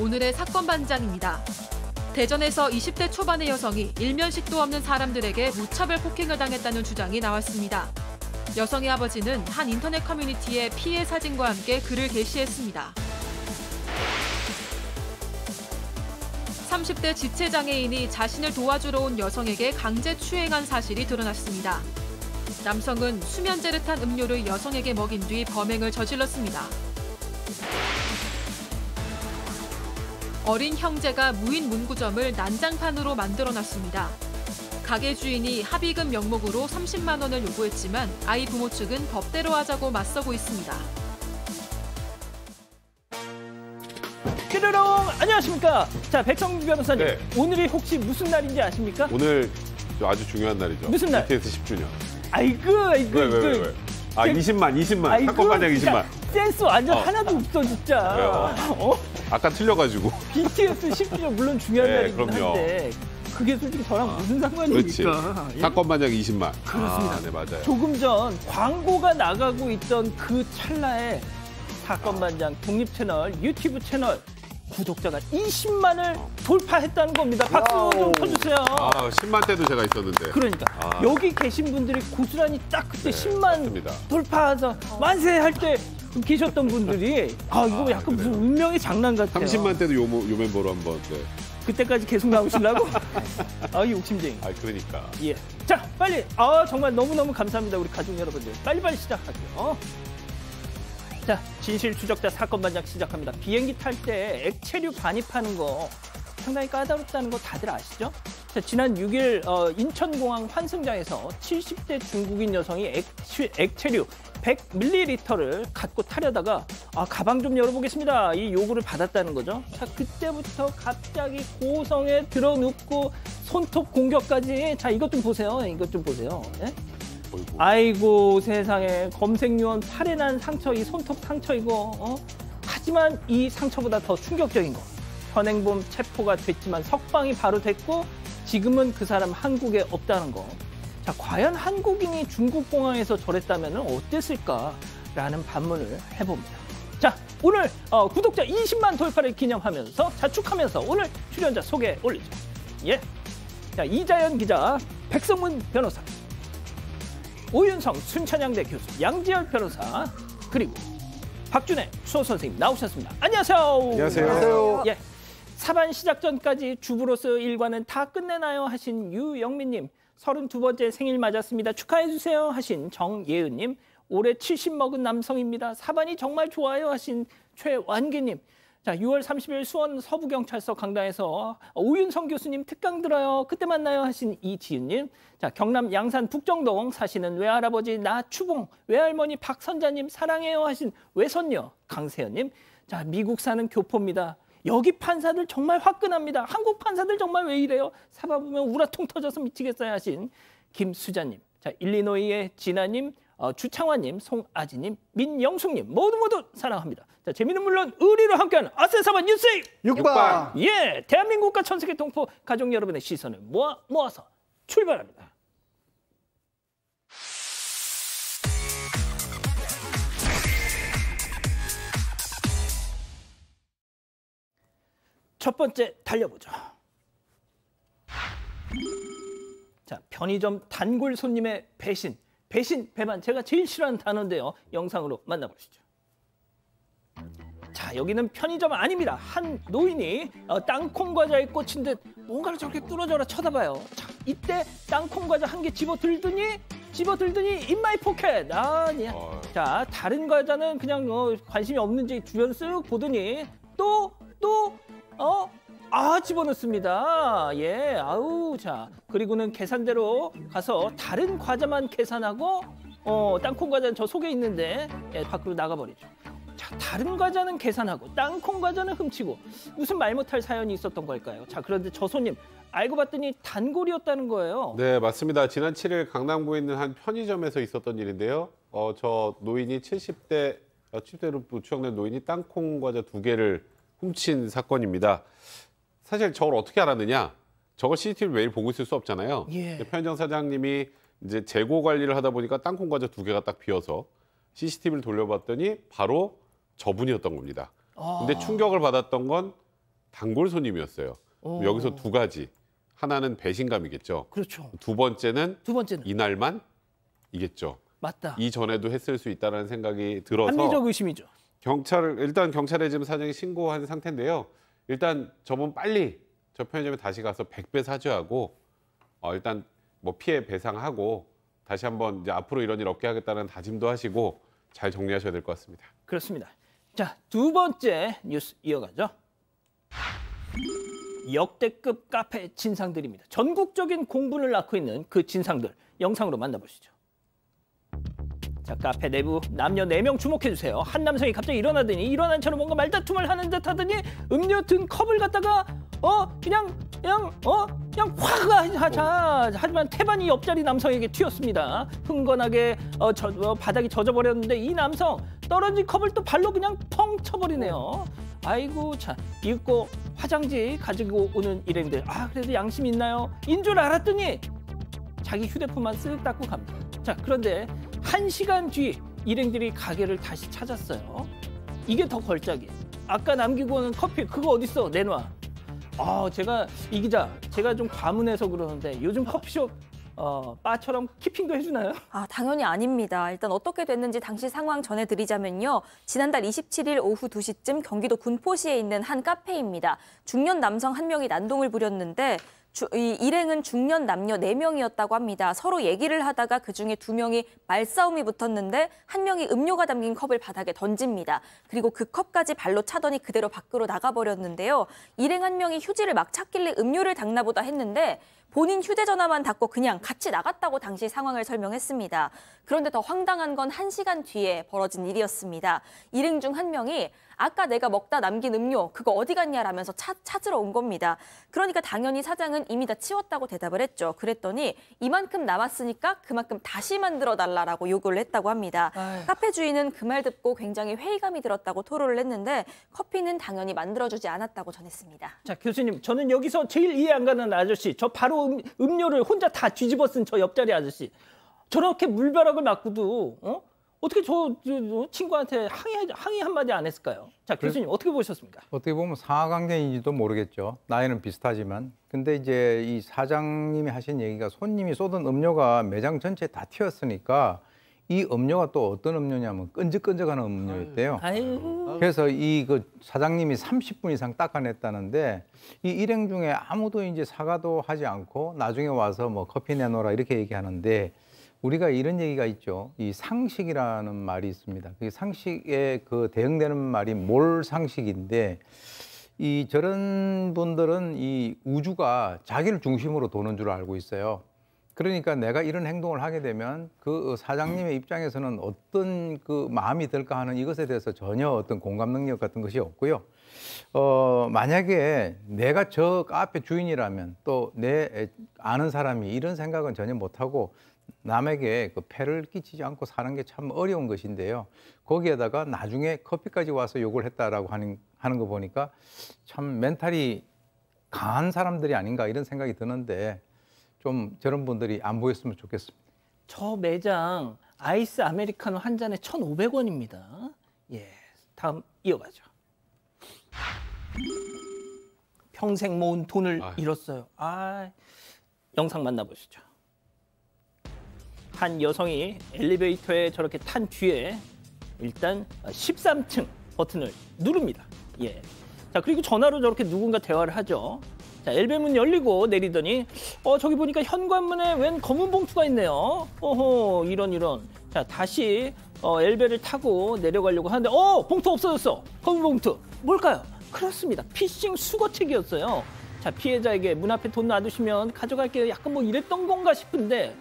오늘의 사건 반장입니다. 대전에서 20대 초반의 여성이 일면식도 없는 사람들에게 무차별 폭행을 당했다는 주장이 나왔습니다. 여성의 아버지는 한 인터넷 커뮤니티에 피해 사진과 함께 글을 게시했습니다. 30대 지체장애인이 자신을 도와주러 온 여성에게 강제 추행한 사실이 드러났습니다. 남성은 수면제를 탄 음료를 여성에게 먹인 뒤 범행을 저질렀습니다. 어린 형제가 무인 문구점을 난장판으로 만들어놨습니다. 가게 주인이 합의금 명목으로 30만 원을 요구했지만 아이 부모 측은 법대로 하자고 맞서고 있습니다. 뾰로롱 안녕하십니까? 자 백성민 변호사님 네. 오늘이 혹시 무슨 날인지 아십니까? 오늘 아주 중요한 날이죠. 무슨 날? BTS 10주년. 아이고 아이고 왜, 왜, 왜, 왜. 아 20만 20만 사건 반장 20만 센스 완전 어. 하나도 없어 진짜 어? 아까 틀려가지고 BTS 10주년 물론 중요한 네, 날이긴 그럼요. 한데 그게 솔직히 저랑 아, 무슨 상관입니까? 사건 예. 반장 20만 그렇습니다 아, 네 맞아요 조금 전 광고가 나가고 있던 그 찰나에 사건 아. 반장 독립 채널 유튜브 채널 구독자가 20만을 돌파했다는 겁니다. 박수 좀 쳐주세요. 아, 10만 때도 제가 있었는데. 그러니까 아. 여기 계신 분들이 고스란히 딱 그때 네, 10만 맞습니다. 돌파해서 만세 할 때 계셨던 분들이 아 이거 아, 약간 그래요. 무슨 운명의 장난 같아요. 30만 때도 요, 요 멤버로 한번. 네. 그때까지 계속 나오시려고? 아, 욕심쟁이. 아, 그러니까. 예. 자, 빨리. 아, 정말 너무너무 감사합니다. 우리 가족 여러분들. 빨리빨리 시작하세요. 자, 진실 추적자 사건 반장 시작합니다. 비행기 탈 때 액체류 반입하는 거 상당히 까다롭다는 거 다들 아시죠? 자, 지난 6일 어, 인천공항 환승장에서 70대 중국인 여성이 액체, 액체류 100ml를 갖고 타려다가 아, 가방 좀 열어보겠습니다. 이 요구를 받았다는 거죠. 자, 그때부터 갑자기 고성에 들어눕고 손톱 공격까지 자, 이것 좀 보세요. 이것 좀 보세요. 예? 아이고 세상에 검색요원 팔에 난 상처 이 손톱 상처 이거 어? 하지만 이 상처보다 더 충격적인 거 현행범 체포가 됐지만 석방이 바로 됐고 지금은 그 사람 한국에 없다는 거. 자 과연 한국인이 중국 공항에서 저랬다면 어땠을까라는 반문을 해봅니다. 자 오늘 어, 구독자 20만 돌파를 기념하면서 자축하면서 오늘 출연자 소개 올리죠. 예. 자 이자연 기자, 백성문 변호사, 오윤성 순천향대 교수, 양지열 변호사, 그리고 박준혜 수호 선생님 나오셨습니다. 안녕하세요. 안녕하세요. 안녕하세요. 예. 사반 시작 전까지 주부로서 일과는 다 끝내나요 하신 유영민님, 32번째 생일 맞았습니다. 축하해 주세요 하신 정예은님, 올해 70 먹은 남성입니다. 사반이 정말 좋아요 하신 최완기님, 자, 6월 30일 수원 서부경찰서 강당에서 오윤성 교수님 특강 들어요. 그때 만나요 하신 이지윤님. 자, 경남 양산 북정동 사시는 외할아버지 나추봉, 외할머니 박선자님 사랑해요 하신 외손녀 강세현님. 자, 미국 사는 교포입니다. 여기 판사들 정말 화끈합니다. 한국 판사들 정말 왜 이래요? 사봐보면 우라통 터져서 미치겠어요 하신 김수자님. 자, 일리노이의 진아님, 어, 주창화님, 송아지님, 민영숙님 모두 모두 사랑합니다. 자, 재미는 물론 의리로 함께하는 아세사만 뉴스 6번. 6번. 예, 대한민국과 전 세계 동포 가족 여러분의 시선을 모아 모아서 출발합니다. 첫 번째 달려보죠. 자, 편의점 단골 손님의 배신. 배신, 배반. 제가 제일 싫어하는 단어인데요. 영상으로 만나보시죠. 자 여기는 편의점 아닙니다. 한 노인이 어, 땅콩 과자에 꽂힌 듯 뭔가를 저렇게 뚫어져라 쳐다봐요. 자 이때 땅콩 과자 한 개 집어 들더니 집어 들더니 인마이 포켓 아, 아니야. 어... 자 다른 과자는 그냥 어, 관심이 없는지 주변 쓱 보더니 또 또 어. 아 집어넣습니다. 예, 아우 자 그리고는 계산대로 가서 다른 과자만 계산하고 어 땅콩 과자는 저 속에 있는데 예, 밖으로 나가버리죠. 자, 다른 과자는 계산하고 땅콩 과자는 훔치고 무슨 말 못할 사연이 있었던 걸까요? 자, 그런데 저 손님 알고 봤더니 단골이었다는 거예요. 네, 맞습니다. 지난 7일 강남구에 있는 한 편의점에서 있었던 일인데요. 어, 저 노인이 70대 70대로 아, 추정된 노인이 땅콩 과자 두 개를 훔친 사건입니다. 사실 저걸 어떻게 알았느냐? 저걸 CCTV를 매일 보고 있을 수 없잖아요. 예. 편의점 사장님이 이제 재고 관리를 하다 보니까 땅콩 과자 두 개가 딱 비어서 CCTV를 돌려봤더니 바로 저분이었던 겁니다. 아. 근데 충격을 받았던 건 단골 손님이었어요. 오. 여기서 두 가지. 하나는 배신감이겠죠. 그렇죠. 두 번째는, 두 번째는. 이날만 이겠죠. 맞다. 이전에도 했을 수 있다는 생각이 들어서 합리적 의심이죠. 경찰 일단 경찰에 지금 사정이 신고한 상태인데요. 일단 저분 빨리 저 편의점에 다시 가서 100배 사죄하고 어, 일단 뭐 피해 배상하고 다시 한번 이제 앞으로 이런 일 없게 하겠다는 다짐도 하시고 잘 정리하셔야 될 것 같습니다. 그렇습니다. 자, 두 번째 뉴스 이어가죠. 역대급 카페 진상들입니다. 전국적인 공분을 낳고 있는 그 진상들 영상으로 만나보시죠. 자, 카페 내부 남녀 네 명 주목해주세요. 한 남성이 갑자기 일어나더니 일어난 채로 뭔가 말다툼을 하는 듯 하더니 음료 든 컵을 갖다가 어 그냥 그냥 어 그냥 확 하자. 하지만 태반이 옆자리 남성에게 튀었습니다. 흥건하게 어, 저, 어, 바닥이 젖어버렸는데 이 남성 떨어진 컵을 또 발로 그냥 펑 쳐버리네요. 아이고 자 입고 화장지 가지고 오는 일행들 아 그래도 양심 있나요? 인 줄 알았더니 자기 휴대폰만 쓱 닦고 갑니다. 자 그런데 한 시간 뒤 일행들이 가게를 다시 찾았어요. 이게 더 걸작이에요. 아까 남기고 오는 커피 그거 어딨어 내놔. 아, 제가 이 기자, 제가 좀 과문해서 그러는데 요즘 커피숍 어, 바처럼 키핑도 해주나요? 아, 당연히 아닙니다. 일단 어떻게 됐는지 당시 상황 전해드리자면요. 지난달 27일 오후 2시쯤 경기도 군포시에 있는 한 카페입니다. 중년 남성 한 명이 난동을 부렸는데 주, 이 일행은 중년 남녀 4명이었다고 합니다. 서로 얘기를 하다가 그중에 2명이 말싸움이 붙었는데 한 명이 음료가 담긴 컵을 바닥에 던집니다. 그리고 그 컵까지 발로 차더니 그대로 밖으로 나가버렸는데요. 일행 한 명이 휴지를 막 찾길래 음료를 닦나 보다 했는데 본인 휴대전화만 닫고 그냥 같이 나갔다고 당시 상황을 설명했습니다. 그런데 더 황당한 건 한시간 뒤에 벌어진 일이었습니다. 일행 중 한 명이 아까 내가 먹다 남긴 음료 그거 어디 갔냐라면서 차, 찾으러 온 겁니다. 그러니까 당연히 사장은 이미 다 치웠다고 대답을 했죠. 그랬더니 이만큼 남았으니까 그만큼 다시 만들어 달라라고 요구를 했다고 합니다. 아유. 카페 주인은 그 말 듣고 굉장히 회의감이 들었다고 토로를 했는데 커피는 당연히 만들어주지 않았다고 전했습니다. 자 교수님 저는 여기서 제일 이해 안 가는 아저씨 저 바로 컵 음, 료를 혼자 다 뒤집어 쓴저 옆자리 아저씨. 저렇게 물벼락을 맞고도 어? 어떻게 저, 저 친구한테 항의, 항의 한마디 안 했을까요? 자, 교수님 그래, 어떻게 보셨습니까? 어떻게 보면 상하관계인지도 모르겠죠. 나이는 비슷하지만. 근데 이제 이 사장님이 하신 얘기가 손님이 쏟은 음료가 매장 전체에 다 튀었으니까 이 음료가 또 어떤 음료냐면 끈적끈적한 음료였대요. 그래서 이 그 사장님이 30분 이상 닦아냈다는데 이 일행 중에 아무도 이제 사과도 하지 않고 나중에 와서 뭐 커피 내놓으라 이렇게 얘기하는데 우리가 이런 얘기가 있죠. 이 상식이라는 말이 있습니다. 그 상식에 그 대응되는 말이 몰 상식인데 이 저런 분들은 이 우주가 자기를 중심으로 도는 줄 알고 있어요. 그러니까 내가 이런 행동을 하게 되면 그 사장님의 입장에서는 어떤 그 마음이 들까 하는 이것에 대해서 전혀 어떤 공감 능력 같은 것이 없고요. 어, 만약에 내가 저 카페 주인이라면 또 내 아는 사람이 이런 생각은 전혀 못하고 남에게 그 폐를 끼치지 않고 사는 게 참 어려운 것인데요. 거기에다가 나중에 커피까지 와서 욕을 했다라고 하는, 하는 거 보니까 참 멘탈이 강한 사람들이 아닌가 이런 생각이 드는데 좀 저런 분들이 안 보였으면 좋겠습니다. 저 매장 아이스 아메리카노 한 잔에 1,500원입니다. 예, 다음 이어가죠. 평생 모은 돈을 아유. 잃었어요. 아, 영상 만나보시죠. 한 여성이 엘리베이터에 저렇게 탄 뒤에 일단 13층 버튼을 누릅니다. 예. 자, 그리고 전화로 저렇게 누군가 대화를 하죠. 자, 엘베문 열리고 내리더니 어 저기 보니까 현관문에 웬 검은 봉투가 있네요. 어허 이런 이런. 자 다시 어, 엘베를 타고 내려가려고 하는데 어 봉투 없어졌어. 검은 봉투 뭘까요? 그렇습니다. 피싱 수거책이었어요. 자 피해자에게 문 앞에 돈 놔두시면 가져갈게요. 약간 뭐 이랬던 건가 싶은데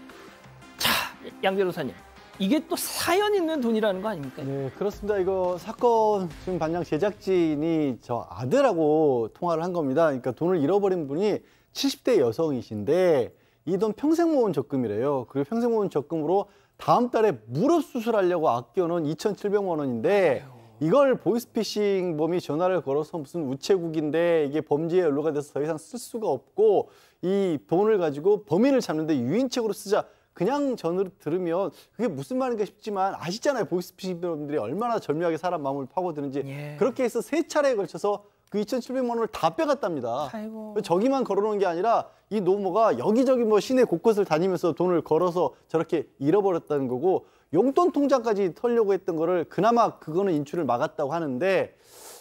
자양 변호사님 이게 또 사연 있는 돈이라는 거 아닙니까? 네, 그렇습니다. 이거 사건 지금 반장 제작진이 저 아들하고 통화를 한 겁니다. 그러니까 돈을 잃어버린 분이 70대 여성이신데 이 돈 평생 모은 적금이래요. 그리고 평생 모은 적금으로 다음 달에 무릎 수술하려고 아껴놓은 2,700만 원인데 이걸 보이스피싱 범이 전화를 걸어서 무슨 우체국인데 이게 범죄의 연루가 돼서 더 이상 쓸 수가 없고 이 돈을 가지고 범인을 잡는데 유인책으로 쓰자 그냥 전으로 들으면 그게 무슨 말인가 싶지만 아시잖아요. 보이스피싱분들이 얼마나 절묘하게 사람 마음을 파고드는지. 예. 그렇게 해서 세 차례에 걸쳐서 그 2,700만 원을 다 빼갔답니다. 아이고. 저기만 걸어놓은 게 아니라 이 노모가 여기저기 뭐 시내 곳곳을 다니면서 돈을 걸어서 저렇게 잃어버렸다는 거고 용돈 통장까지 털려고 했던 거를 그나마 그거는 인출을 막았다고 하는데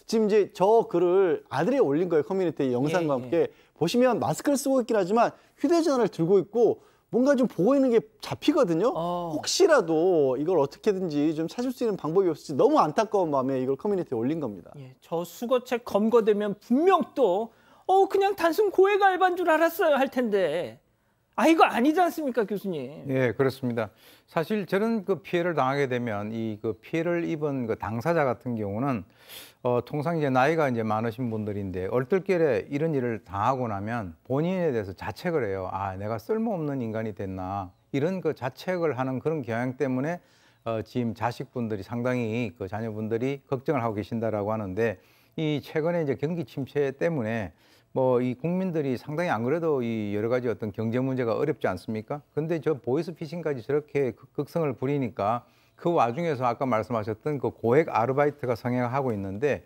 지금 이제 저 글을 아들이 올린 거예요 커뮤니티 영상과 예, 예. 함께 예. 보시면 마스크를 쓰고 있긴 하지만 휴대전화를 들고 있고 뭔가 좀 보이는 게 잡히거든요. 어. 혹시라도 이걸 어떻게든지 좀 찾을 수 있는 방법이 없을지 너무 안타까운 마음에 이걸 커뮤니티에 올린 겁니다. 예, 저 수거책 검거되면 분명 또 어, 그냥 단순 고액 알바인 줄 알았어요 할 텐데 아 이거 아니지 않습니까 교수님? 예 그렇습니다. 사실 저런 그 피해를 당하게 되면 이 그 피해를 입은 그 당사자 같은 경우는 어, 통상 이제 나이가 이제 많으신 분들인데 얼떨결에 이런 일을 당하고 나면 본인에 대해서 자책을 해요. 아 내가 쓸모없는 인간이 됐나 이런 그 자책을 하는 그런 경향 때문에 어, 지금 자식분들이 상당히 그 자녀분들이 걱정을 하고 계신다라고 하는데 이 최근에 이제 경기 침체 때문에 뭐이 국민들이 상당히 안 그래도 이 여러 가지 어떤 경제 문제가 어렵지 않습니까? 근데 저 보이스피싱까지 저렇게 극성을 부리니까 그 와중에서 아까 말씀하셨던 그 고액 아르바이트가 성행하고 있는데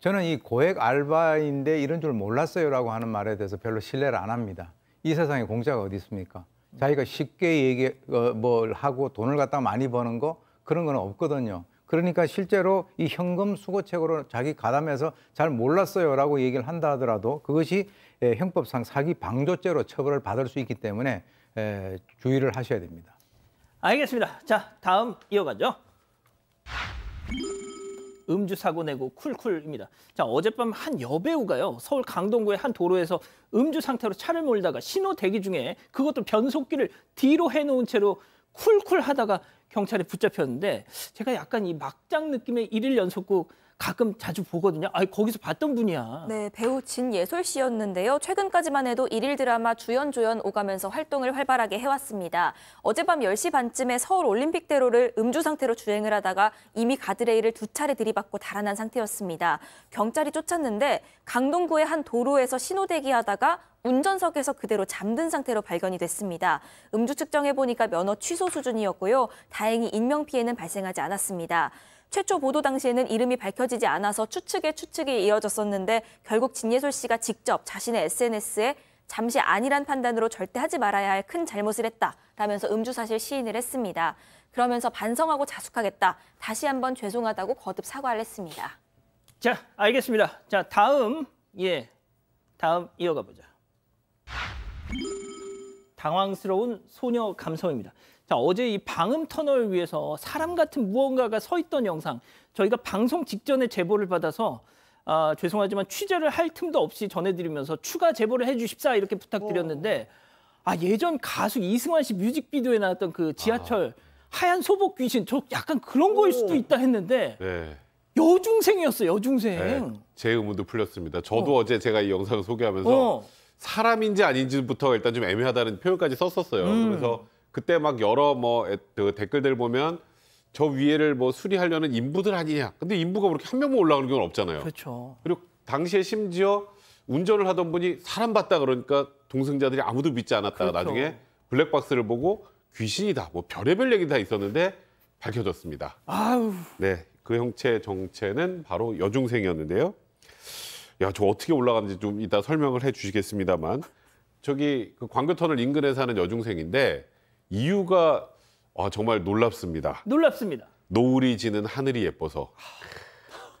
저는 이 고액 알바인데 이런 줄 몰랐어요라고 하는 말에 대해서 별로 신뢰를 안 합니다. 이 세상에 공짜가 어디 있습니까? 자기가 쉽게 얘기 어, 뭘 하고 돈을 갖다 많이 버는 거 그런 거는 없거든요. 그러니까 실제로 이 현금 수거책으로 자기 가담해서 잘 몰랐어요라고 얘기를 한다 하더라도 그것이 예, 형법상 사기 방조죄로 처벌을 받을 수 있기 때문에 예, 주의를 하셔야 됩니다. 알겠습니다. 자, 다음 이어가죠. 음주 사고 내고 쿨쿨입니다. 자, 어젯밤 한 여배우가요. 서울 강동구의 한 도로에서 음주 상태로 차를 몰다가 신호 대기 중에 그것도 변속기를 뒤로 해 놓은 채로 쿨쿨 하다가 경찰에 붙잡혔는데 제가 약간 이 막장 느낌의 일일 연속극 가끔 자주 보거든요. 아, 거기서 봤던 분이야. 네, 배우 진예솔 씨였는데요. 최근까지만 해도 일일 드라마 주연 조연 오가면서 활동을 활발하게 해왔습니다. 어젯밤 10시 반쯤에 서울 올림픽대로를 음주 상태로 주행을 하다가 이미 가드레일을 두 차례 들이받고 달아난 상태였습니다. 경찰이 쫓았는데 강동구의 한 도로에서 신호 대기하다가 운전석에서 그대로 잠든 상태로 발견이 됐습니다. 음주 측정해 보니까 면허 취소 수준이었고요. 다행히 인명 피해는 발생하지 않았습니다. 최초 보도 당시에는 이름이 밝혀지지 않아서 추측에 추측이 이어졌었는데 결국 진예솔 씨가 직접 자신의 SNS에 잠시 아니란 판단으로 절대 하지 말아야 할 큰 잘못을 했다라면서 음주 사실 시인을 했습니다. 그러면서 반성하고 자숙하겠다. 다시 한번 죄송하다고 거듭 사과를 했습니다. 자, 알겠습니다. 자, 다음 예. 다음 이어가 보자. 당황스러운 소녀 감성입니다. 자, 어제 이 방음 터널 위에서 사람 같은 무언가가 서 있던 영상 저희가 방송 직전에 제보를 받아서 아, 죄송하지만 취재를 할 틈도 없이 전해드리면서 추가 제보를 해주십사 이렇게 부탁드렸는데 아 예전 가수 이승환 씨 뮤직비디오에 나왔던 그 지하철 아. 하얀 소복 귀신 저 약간 그런 거일 수도 있다 했는데 네. 여중생이었어요 여중생 네, 제 의문도 풀렸습니다 저도 어. 제 제가 이 영상을 소개하면서 어. 사람인지 아닌지부터 일단 좀 애매하다는 표현까지 썼었어요 음. 그래서 그때 막 여러 뭐 그 댓글들 보면 저 위에를 뭐 수리하려는 인부들 아니냐. 근데 인부가 그렇게 한 명만 올라가는 경우는 없잖아요. 그렇죠. 그리고 당시에 심지어 운전을 하던 분이 사람 봤다 그러니까 동승자들이 아무도 믿지 않았다가 그렇죠. 나중에 블랙박스를 보고 귀신이다. 뭐 별의별 얘기 다 있었는데 밝혀졌습니다. 아우. 네. 그 형체 정체는 바로 여중생이었는데요. 야, 저 어떻게 올라갔는지 좀 이따 설명을 해 주시겠습니다만 저기 그 광교터널 인근에 사는 여중생인데 이유가 아, 정말 놀랍습니다. 놀랍습니다. 노을이 지는 하늘이 예뻐서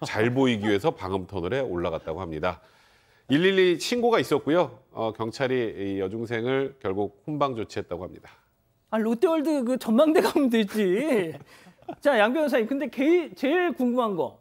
잘 보이기 위해서 방음 터널에 올라갔다고 합니다. 112 신고가 있었고요. 어, 경찰이 이 여중생을 결국 혼방 조치했다고 합니다. 아 롯데월드 그 전망대 가면 되지. 자, 양 변호사님. 근데 게, 제일 궁금한 거.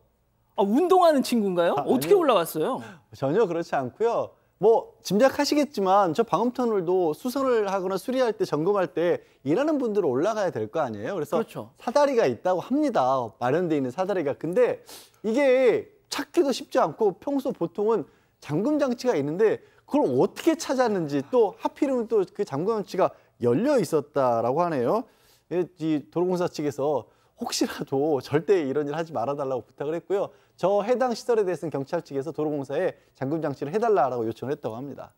아, 운동하는 친구인가요? 아, 어떻게 아니요. 올라왔어요? 전혀 그렇지 않고요. 뭐 짐작하시겠지만 저 방음터널도 수선을 하거나 수리할 때 점검할 때 일하는 분들 올라가야 될 거 아니에요. 그래서 그렇죠. 사다리가 있다고 합니다. 마련돼 있는 사다리가. 근데 이게 찾기도 쉽지 않고 평소 보통은 잠금 장치가 있는데 그걸 어떻게 찾았는지 또 하필이면 또그 잠금 장치가 열려 있었다라고 하네요. 예, 이 도로공사 측에서 혹시라도 절대 이런 일 하지 말아달라고 부탁을 했고요. 저 해당 시설에 대해서는 경찰 측에서 도로공사에 잠금 장치를 해달라라고 요청을 했다고 합니다.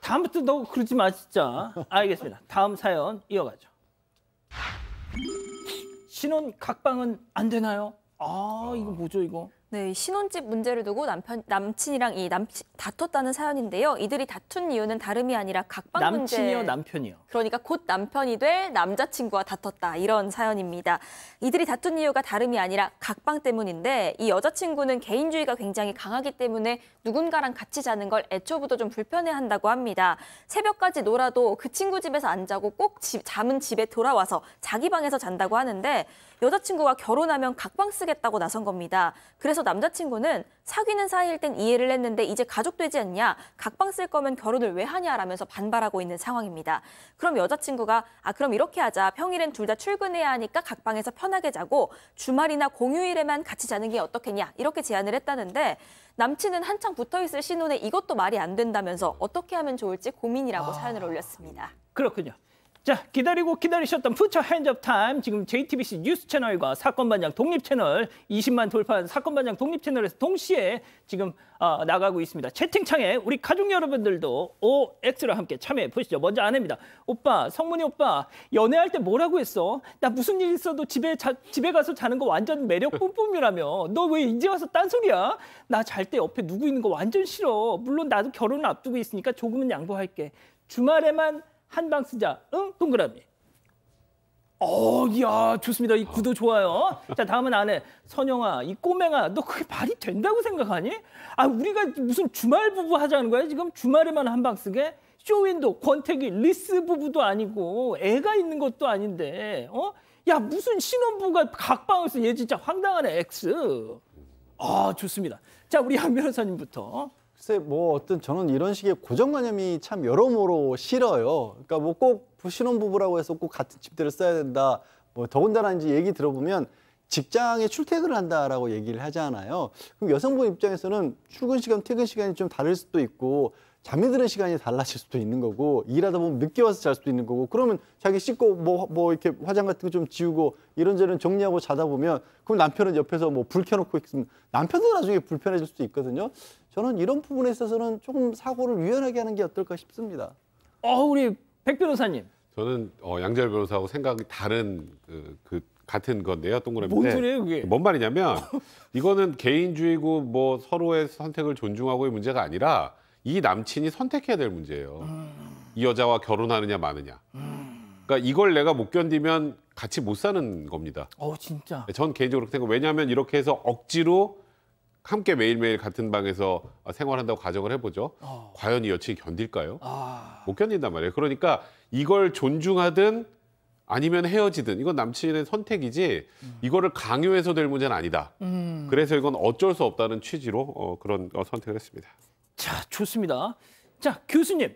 다음부터 너 그러지 마 진짜. 알겠습니다. 다음 사연 이어가죠. 신혼 각방은 안 되나요? 아 이거 뭐죠 이거? 네, 신혼집 문제를 두고 남편 남친이랑 이 남친 다퉜다는 사연인데요. 이들이 다툰 이유는 다름이 아니라 각방 남친이요, 문제. 남친이요, 남편이요. 그러니까 곧 남편이 될 남자친구와 다퉜다 이런 사연입니다. 이들이 다툰 이유가 다름이 아니라 각방 때문인데 이 여자친구는 개인주의가 굉장히 강하기 때문에 누군가랑 같이 자는 걸 애초부터 좀 불편해한다고 합니다. 새벽까지 놀아도 그 친구 집에서 안 자고 꼭 집, 잠은 집에 돌아와서 자기 방에서 잔다고 하는데 여자친구가 결혼하면 각방 쓰겠다고 나선 겁니다. 그래서 남자친구는 사귀는 사이일 땐 이해를 했는데 이제 가족 되지 않냐, 각방 쓸 거면 결혼을 왜 하냐라면서 반발하고 있는 상황입니다. 그럼 여자친구가 아 그럼 이렇게 하자. 평일엔 둘 다 출근해야 하니까 각방에서 편하게 자고 주말이나 공휴일에만 같이 자는 게 어떻겠냐 이렇게 제안을 했다는데 남친은 한창 붙어 있을 신혼에 이것도 말이 안 된다면서 어떻게 하면 좋을지 고민이라고 아... 사연을 올렸습니다. 그렇군요. 자, 기다리고 기다리셨던 푸처 핸즈업 타임. 지금 JTBC 뉴스 채널과 사건 반장 독립 채널 20만 돌파한 사건 반장 독립 채널에서 동시에 지금 어, 나가고 있습니다. 채팅창에 우리 가족 여러분들도 OX랑 함께 참여해 보시죠. 먼저 아내입니다. 오빠, 성문이 오빠, 연애할 때 뭐라고 했어? 나 무슨 일 있어도 집에 자, 집에 가서 자는 거 완전 매력 뿜뿜이라며. 너 왜 이제 와서 딴소리야? 나 잘 때 옆에 누구 있는 거 완전 싫어. 물론 나도 결혼을 앞두고 있으니까 조금은 양보할게. 주말에만 한방 쓰자. 응? 동그라미. 어, 이야, 좋습니다. 이 아. 구도 좋아요. 자, 다음은 아내. 선영아, 이 꼬맹아, 너 그게 말이 된다고 생각하니? 아, 우리가 무슨 주말 부부 하자는 거야? 지금 주말에만 한 방 쓰게? 쇼윈도, 권태기, 리스 부부도 아니고, 애가 있는 것도 아닌데, 어? 야, 무슨 신혼부가 각방에서 얘 진짜 황당하네, 엑 아, 좋습니다. 자, 우리 양 변호사님부터. 글쎄 뭐 어떤 저는 이런 식의 고정관념이 참 여러모로 싫어요. 그러니까 뭐꼭 신혼부부라고 해서 꼭 같은 집들을 써야 된다. 뭐 더군다나 이제 얘기 들어보면 직장에 출퇴근을 한다라고 얘기를 하잖아요. 그럼 여성분 입장에서는 출근 시간, 퇴근 시간이 좀 다를 수도 있고 잠이 드는 시간이 달라질 수도 있는 거고 일하다 보면 늦게 와서 잘 수도 있는 거고 그러면 자기 씻고 뭐뭐 뭐 이렇게 화장 같은 거 좀 지우고 이런저런 정리하고 자다 보면 그럼 남편은 옆에서 뭐 불 켜놓고 있으면 남편도 나중에 불편해질 수도 있거든요. 저는 이런 부분에 있어서는 조금 사고를 유연하게 하는 게 어떨까 싶습니다. 어, 우리 백 변호사님. 저는 어, 양재열 변호사하고 생각이 다른 그, 그 같은 건데요, 동그라미. 뭔 네. 소리예요, 그게? 뭔 말이냐면 이거는 개인주의고 뭐 서로의 선택을 존중하고의 문제가 아니라 이 남친이 선택해야 될 문제예요. 음... 이 여자와 결혼하느냐 마느냐. 음... 그러니까 이걸 내가 못 견디면 같이 못 사는 겁니다. 어, 진짜. 네, 전 개인적으로 그렇게 생각. 왜냐하면 이렇게 해서 억지로 함께 매일매일 같은 방에서 어, 생활한다고 가정을 해보죠. 어. 과연 이 여친이 견딜까요? 아. 못 견딘단 말이에요. 그러니까 이걸 존중하든 아니면 헤어지든 이건 남친의 선택이지 음. 이거를 강요해서 될 문제는 아니다. 음. 그래서 이건 어쩔 수 없다는 취지로 어, 그런 어, 선택을 했습니다. 자, 좋습니다. 자, 교수님.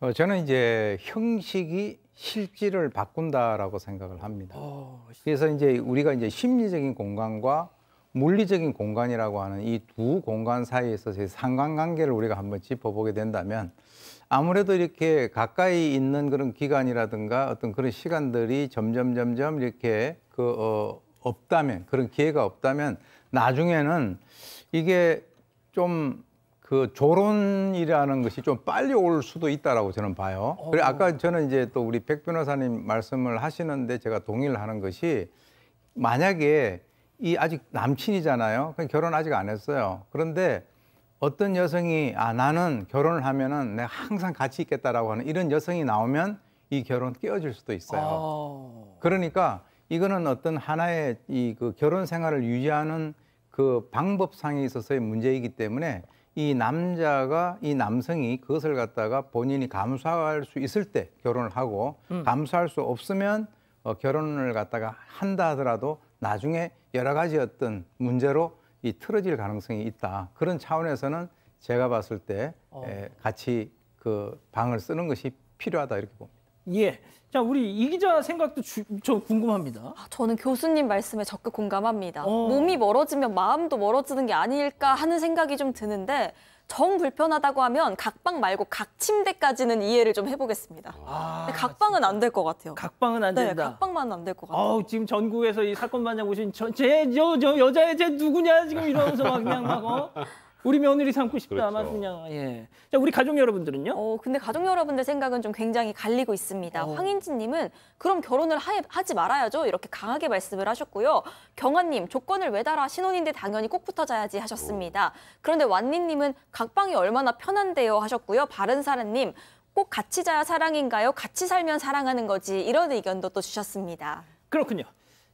어, 저는 이제 형식이 실질을 바꾼다라고 생각을 합니다. 오. 어, 그래서 이제 우리가 이제 심리적인 공간과 물리적인 공간이라고 하는 이 두 공간 사이에서 제 상관관계를 우리가 한번 짚어보게 된다면 아무래도 이렇게 가까이 있는 그런 기간이라든가 어떤 그런 시간들이 점점 점점 이렇게 그 어, 없다면 그런 기회가 없다면 나중에는 이게 좀 그 조론이라는 것이 좀 빨리 올 수도 있다라고 저는 봐요. 어. 그리고 아까 저는 이제 또 우리 백 변호사님 말씀을 하시는데 제가 동의를 하는 것이 만약에 이 아직 남친이잖아요. 결혼 아직 안 했어요. 그런데 어떤 여성이 아 나는 결혼을 하면은 내가 항상 같이 있겠다라고 하는 이런 여성이 나오면 이 결혼 깨어질 수도 있어요. 오. 어. 그러니까 이거는 어떤 하나의 이그 결혼 생활을 유지하는 그 방법상에 있어서의 문제이기 때문에 이 남자가 이 남성이 그것을 갖다가 본인이 감수할 수 있을 때 결혼을 하고 음. 감수할 수 없으면 어, 결혼을 갖다가 한다 하더라도 나중에 여러 가지 어떤 문제로 이 틀어질 가능성이 있다. 그런 차원에서는 제가 봤을 때 어. 에, 같이 그 방을 쓰는 것이 필요하다 이렇게 봅니다. 예. 자, 우리 이 기자 생각도 주, 저 궁금합니다. 아, 저는 교수님 말씀에 적극 공감합니다. 어. 몸이 멀어지면 마음도 멀어지는 게 아닐까 하는 생각이 좀 드는데 정 불편하다고 하면 각방 말고 각 침대까지는 이해를 좀 해보겠습니다. 아, 각방은 안 될 것 같아요. 각방은 안 네, 된다. 네, 각방만 안될 것 같아요. 아우, 지금 전국에서 이 사건만 보신 저, 제, 저, 저 여자애 쟤 누구냐 지금 이러면서 막 그냥 막 어? 우리 며느리 삼고 싶다. 그렇죠. 그냥 예. 자, 우리 가족 여러분들은요? 어, 근데 가족 여러분들 생각은 좀 굉장히 갈리고 있습니다. 어. 황인진 님은 그럼 결혼을 하, 하지 말아야죠. 이렇게 강하게 말씀을 하셨고요. 경환 님, 조건을 왜 달아? 신혼인데 당연히 꼭 붙어 자야지 하셨습니다. 오. 그런데 완니 님은 각방이 얼마나 편한데요 하셨고요. 바른 사람 님, 꼭 같이 자야 사랑인가요? 같이 살면 사랑하는 거지. 이런 의견도 또 주셨습니다. 그렇군요.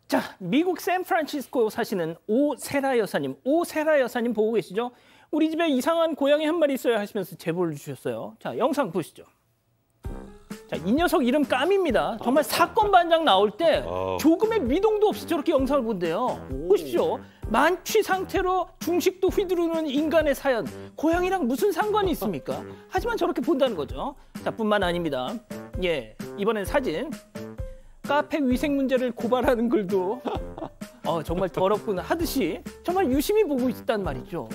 자, 미국 샌프란시스코 사시는 오세라 여사님, 오세라 여사님 보고 계시죠? 우리 집에 이상한 고양이 한 마리 있어요 하시면서 제보를 주셨어요. 자, 영상 보시죠. 자, 이 녀석 이름 까미입니다. 정말 사건 반장 나올 때 어. 조금의 미동도 없이 저렇게 영상을 본대요. 보십시오. 만취 상태로 중식도 휘두르는 인간의 사연. 고양이랑 무슨 상관이 있습니까? 하지만 저렇게 본다는 거죠. 자, 뿐만 아닙니다. 예, 이번엔 사진. 카페 위생 문제를 고발하는 글도 어, 정말 더럽구나 하듯이 정말 유심히 보고 있단 말이죠.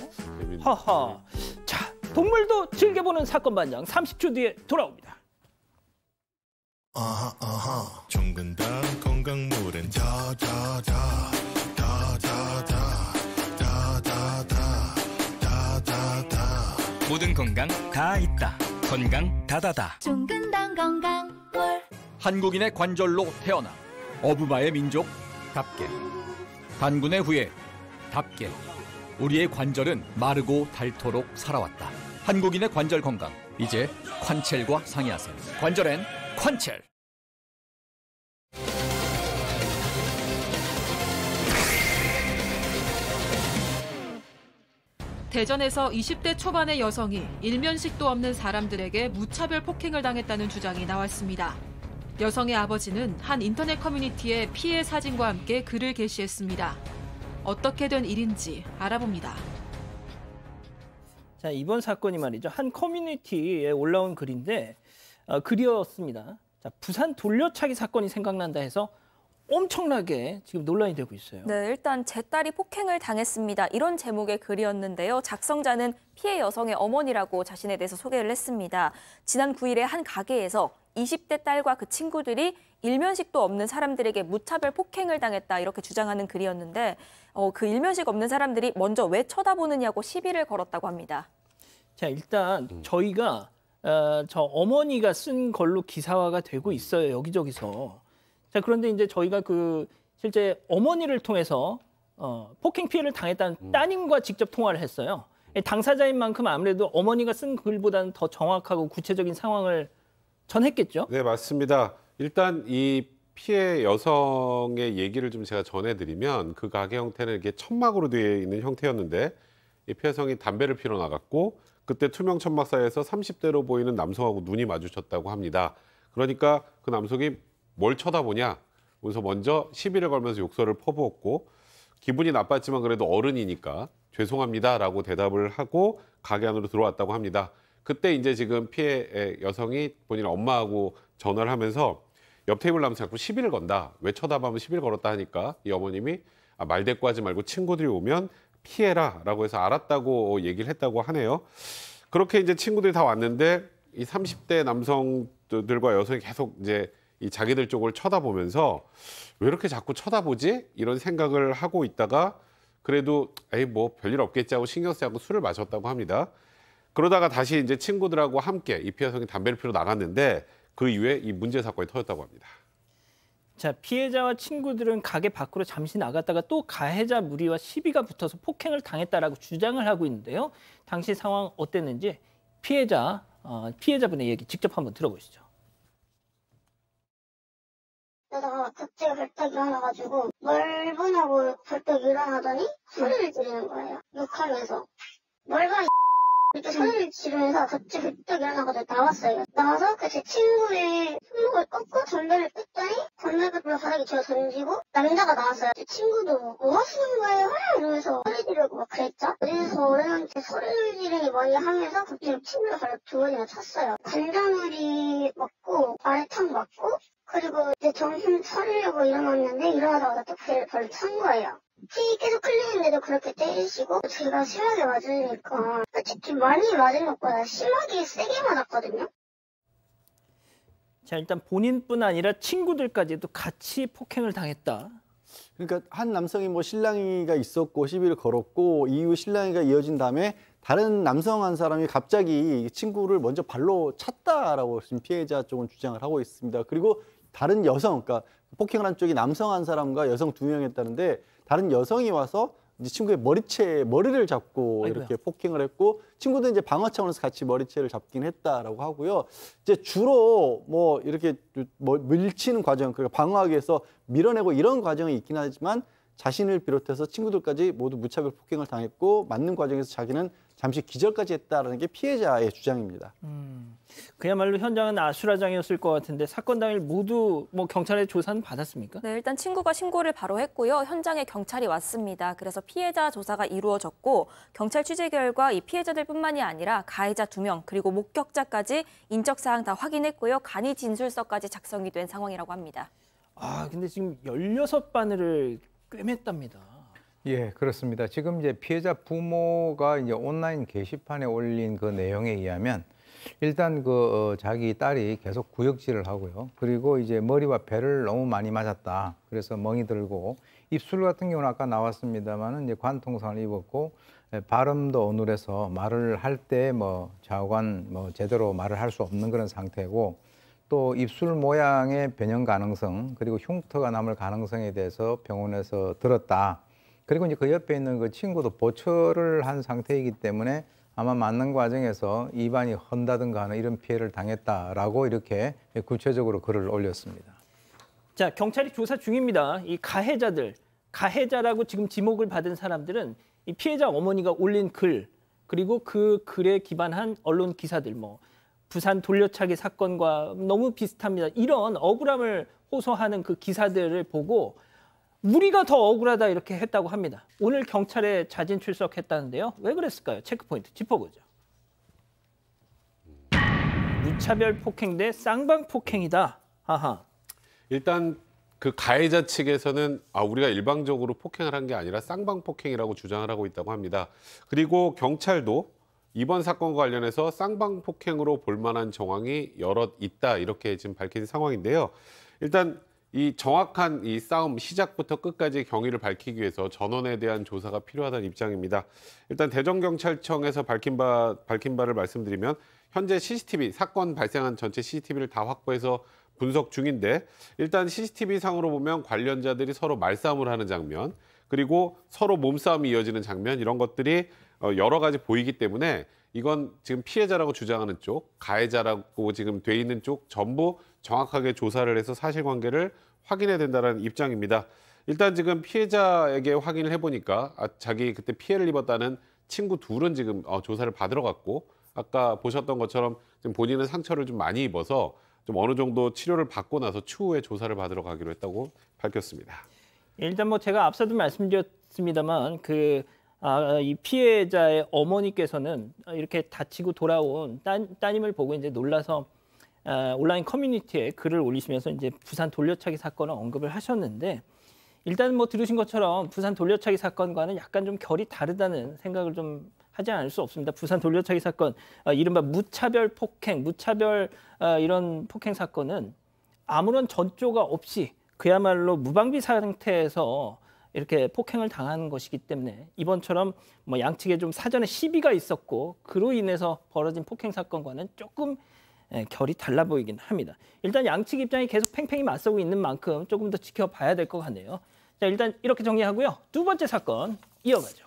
하하. 자, 동물도 즐겨보는 사건 반장 30초 뒤에 돌아옵니다. 아하 아하. 종근당 건강물엔 다다다 모든 건강 다 있다. 건강 다다다. 종근당 건강물. 한국인의 관절로 태어나 어부바의 민족답게. 반군의 후예 답게 우리의 관절은 마르고 닳도록 살아왔다. 한국인의 관절 건강 이제 관찰과 상의하세요. 관절엔 관찰 대전에서 20대 초반의 여성이 일면식도 없는 사람들에게 무차별 폭행을 당했다는 주장이 나왔습니다. 여성의 아버지는 한 인터넷 커뮤니티에 피해 사진과 함께 글을 게시했습니다. 어떻게 된 일인지 알아봅니다. 자, 이번 사건이 말이죠. 한 커뮤니티에 올라온 글인데 어, 글이었습니다. 자, 부산 돌려차기 사건이 생각난다 해서 엄청나게 지금 논란이 되고 있어요. 네, 일단 제 딸이 폭행을 당했습니다. 이런 제목의 글이었는데요. 작성자는 피해 여성의 어머니라고 자신에 대해서 소개를 했습니다. 지난 9일에 한 가게에서 20대 딸과 그 친구들이 일면식도 없는 사람들에게 무차별 폭행을 당했다 이렇게 주장하는 글이었는데 어, 그 일면식 없는 사람들이 먼저 왜 쳐다보느냐고 시비를 걸었다고 합니다. 자, 일단 저희가 어, 저 어머니가 쓴 걸로 기사화가 되고 있어요. 여기저기서. 자, 그런데 이제 저희가 그 실제 어머니를 통해서 어, 폭행 피해를 당했다는 음. 따님과 직접 통화를 했어요. 예, 당사자인 만큼 아무래도 어머니가 쓴 글보다는 더 정확하고 구체적인 상황을 전했겠죠? 네, 맞습니다. 일단 이 피해 여성의 얘기를 좀 제가 전해드리면 그 가게 형태는 이게 천막으로 되어 있는 형태였는데 이 피해 성이 담배를 피러 나갔고 그때 투명 천막 사이에서 30대로 보이는 남성하고 눈이 마주쳤다고 합니다. 그러니까 그 남성이 뭘 쳐다보냐? 그래서 먼저 시비를 걸면서 욕설을 퍼부었고 기분이 나빴지만 그래도 어른이니까 죄송합니다라고 대답을 하고 가게 안으로 들어왔다고 합니다. 그때 이제 지금 피해 여성이 본인 엄마하고 전화를 하면서 옆 테이블 남자 자꾸 시비를 건다. 왜 쳐다보면 시비를 걸었다 하니까 이 어머님이 아, 말대꾸하지 말고 친구들이 오면 피해라라고 해서 알았다고 얘기를 했다고 하네요. 그렇게 이제 친구들이 다 왔는데 이 30대 남성들과 여성이 계속 이제 이 자기들 쪽을 쳐다보면서 왜 이렇게 자꾸 쳐다보지? 이런 생각을 하고 있다가 그래도 에이 뭐 별일 없겠지 하고 신경 쓰지 않고 술을 마셨다고 합니다. 그러다가 다시 이제 친구들하고 함께 이 피해 성이 담배를 피러 나갔는데 그 이후에 이 문제 사건이 터졌다고 합니다. 자, 피해자와 친구들은 가게 밖으로 잠시 나갔다가 또 가해자 무리와 시비가 붙어서 폭행을 당했다라고 주장을 하고 있는데요. 당시 상황 어땠는지 피해자 어, 피해자분의 얘기 직접 한번 들어보시죠. 그러다가 갑자기 벌떡 일어나가지고 멀분하고 벌떡 일어나더니 소리를 지르는 거예요. 욕하면서. 멀반 이렇게 소리를 지르면서 갑자기 벌떡 일어나가지고 나왔어요. 나와서 그 제 친구의 손목을 꺾고 전멸을 뺐더니 전멸을 바닥에 제가 던지고 남자가 나왔어요. 제 친구도 뭐 하시는 거예요? 이러면서 소리 지르고 막 그랬죠. 그래서 어른한테 소리를 지르니 뭐니 하면서 갑자기 친구를 바로 두 번이나 쳤어요. 관장물이 맞고 발에 탕 맞고 그리고 이제 정신 차리려고 일어났는데 일어나다가자또 배를 바로 찬 거예요. 피 계속 흘리는데도 그렇게 때리시고 제가 심하게 맞으니까 솔직히 많이 맞은 것보다 심하게 세게 맞았거든요. 자 일단 본인뿐 아니라 친구들까지도 같이 폭행을 당했다. 그러니까 한 남성이 뭐 신랑이가 있었고 시비를 걸었고 이후 신랑이가 이어진 다음에 다른 남성 한 사람이 갑자기 친구를 먼저 발로 찼다라고 지금 피해자 쪽은 주장을 하고 있습니다. 그리고 다른 여성, 그러니까 폭행을 한 쪽이 남성 한 사람과 여성 두 명이었다는데 다른 여성이 와서 이제 친구의 머리채 머리를 잡고 아이고야. 이렇게 폭행을 했고 친구도 이제 방어 차원에서 같이 머리채를 잡긴 했다라고 하고요. 이제 주로 뭐 이렇게 뭐 밀치는 과정, 그러니까 방어하기 위해서 밀어내고 이런 과정이 있긴 하지만 자신을 비롯해서 친구들까지 모두 무차별 폭행을 당했고 맞는 과정에서 자기는 잠시 기절까지 했다라는 게 피해자의 주장입니다. 음, 그야말로 현장은 아수라장이었을 것 같은데 사건 당일 모두 뭐 경찰의 조사는 받았습니까? 네, 일단 친구가 신고를 바로 했고요. 현장에 경찰이 왔습니다. 그래서 피해자 조사가 이루어졌고 경찰 취재 결과 이 피해자들뿐만이 아니라 가해자 두 명 그리고 목격자까지 인적 사항 다 확인했고요. 간이 진술서까지 작성이 된 상황이라고 합니다. 아, 근데 지금 16바늘을 꿰맸답니다. 예, 그렇습니다. 지금 이제 피해자 부모가 이제 온라인 게시판에 올린 그 내용에 의하면 일단 그 어, 자기 딸이 계속 구역질을 하고요. 그리고 이제 머리와 배를 너무 많이 맞았다. 그래서 멍이 들고 입술 같은 경우는 아까 나왔습니다만은 이제 관통상을 입었고 예, 발음도 오늘해서 말을 할 때 뭐 좌우간 뭐 제대로 말을 할 수 없는 그런 상태고 또 입술 모양의 변형 가능성 그리고 흉터가 남을 가능성에 대해서 병원에서 들었다. 그리고 이제 그 옆에 있는 그 친구도 보초를 한 상태이기 때문에 아마 맞는 과정에서 입안이 헌다든가 하는 이런 피해를 당했다라고 이렇게 구체적으로 글을 올렸습니다. 자, 경찰이 조사 중입니다. 이 가해자들, 가해자라고 지금 지목을 받은 사람들은 이 피해자 어머니가 올린 글, 그리고 그 글에 기반한 언론 기사들, 뭐 부산 돌려차기 사건과 너무 비슷합니다. 이런 억울함을 호소하는 그 기사들을 보고 우리가 더 억울하다 이렇게 했다고 합니다. 오늘 경찰에 자진 출석했다는데요. 왜 그랬을까요? 체크포인트 짚어보죠. 무차별 폭행 대 쌍방 폭행이다. 하하. 일단 그 가해자 측에서는 아 우리가 일방적으로 폭행을 한 게 아니라 쌍방 폭행이라고 주장을 하고 있다고 합니다. 그리고 경찰도 이번 사건과 관련해서 쌍방 폭행으로 볼 만한 정황이 여럿 있다 이렇게 지금 밝힌 상황인데요. 일단 이 정확한 이 싸움 시작부터 끝까지 경위를 밝히기 위해서 전원에 대한 조사가 필요하다는 입장입니다. 일단 대전경찰청에서 밝힌 바 밝힌 바를 말씀드리면 현재 CCTV 사건 발생한 전체 CCTV를 다 확보해서 분석 중인데 일단 CCTV 상으로 보면 관련자들이 서로 말싸움을 하는 장면 그리고 서로 몸싸움이 이어지는 장면 이런 것들이 어, 여러 가지 보이기 때문에 이건 지금 피해자라고 주장하는 쪽 가해자라고 지금 돼 있는 쪽 전부 정확하게 조사를 해서 사실관계를 확인해야 된다는 입장입니다. 일단 지금 피해자에게 확인을 해보니까 아, 자기 그때 피해를 입었다는 친구 둘은 지금 어, 조사를 받으러 갔고 아까 보셨던 것처럼 지금 본인은 상처를 좀 많이 입어서 좀 어느 정도 치료를 받고 나서 추후에 조사를 받으러 가기로 했다고 밝혔습니다. 예, 일단 뭐 제가 앞서도 말씀드렸습니다만 그 아, 이 피해자의 어머니께서는 이렇게 다치고 돌아온 따, 따님을 보고 이제 놀라서 아, 온라인 커뮤니티에 글을 올리시면서 이제 부산 돌려차기 사건을 언급을 하셨는데 일단 뭐 들으신 것처럼 부산 돌려차기 사건과는 약간 좀 결이 다르다는 생각을 좀 하지 않을 수 없습니다. 부산 돌려차기 사건, 아, 이른바 무차별 폭행, 무차별 아, 이런 폭행 사건은 아무런 전조가 없이 그야말로 무방비 상태에서 이렇게 폭행을 당한 것이기 때문에 이번처럼 뭐 양측에 좀 사전에 시비가 있었고 그로 인해서 벌어진 폭행 사건과는 조금 예, 결이 달라 보이긴 합니다. 일단 양측 입장이 계속 팽팽히 맞서고 있는 만큼 조금 더 지켜봐야 될 것 같네요. 자 일단 이렇게 정리하고요. 두 번째 사건 이어가죠.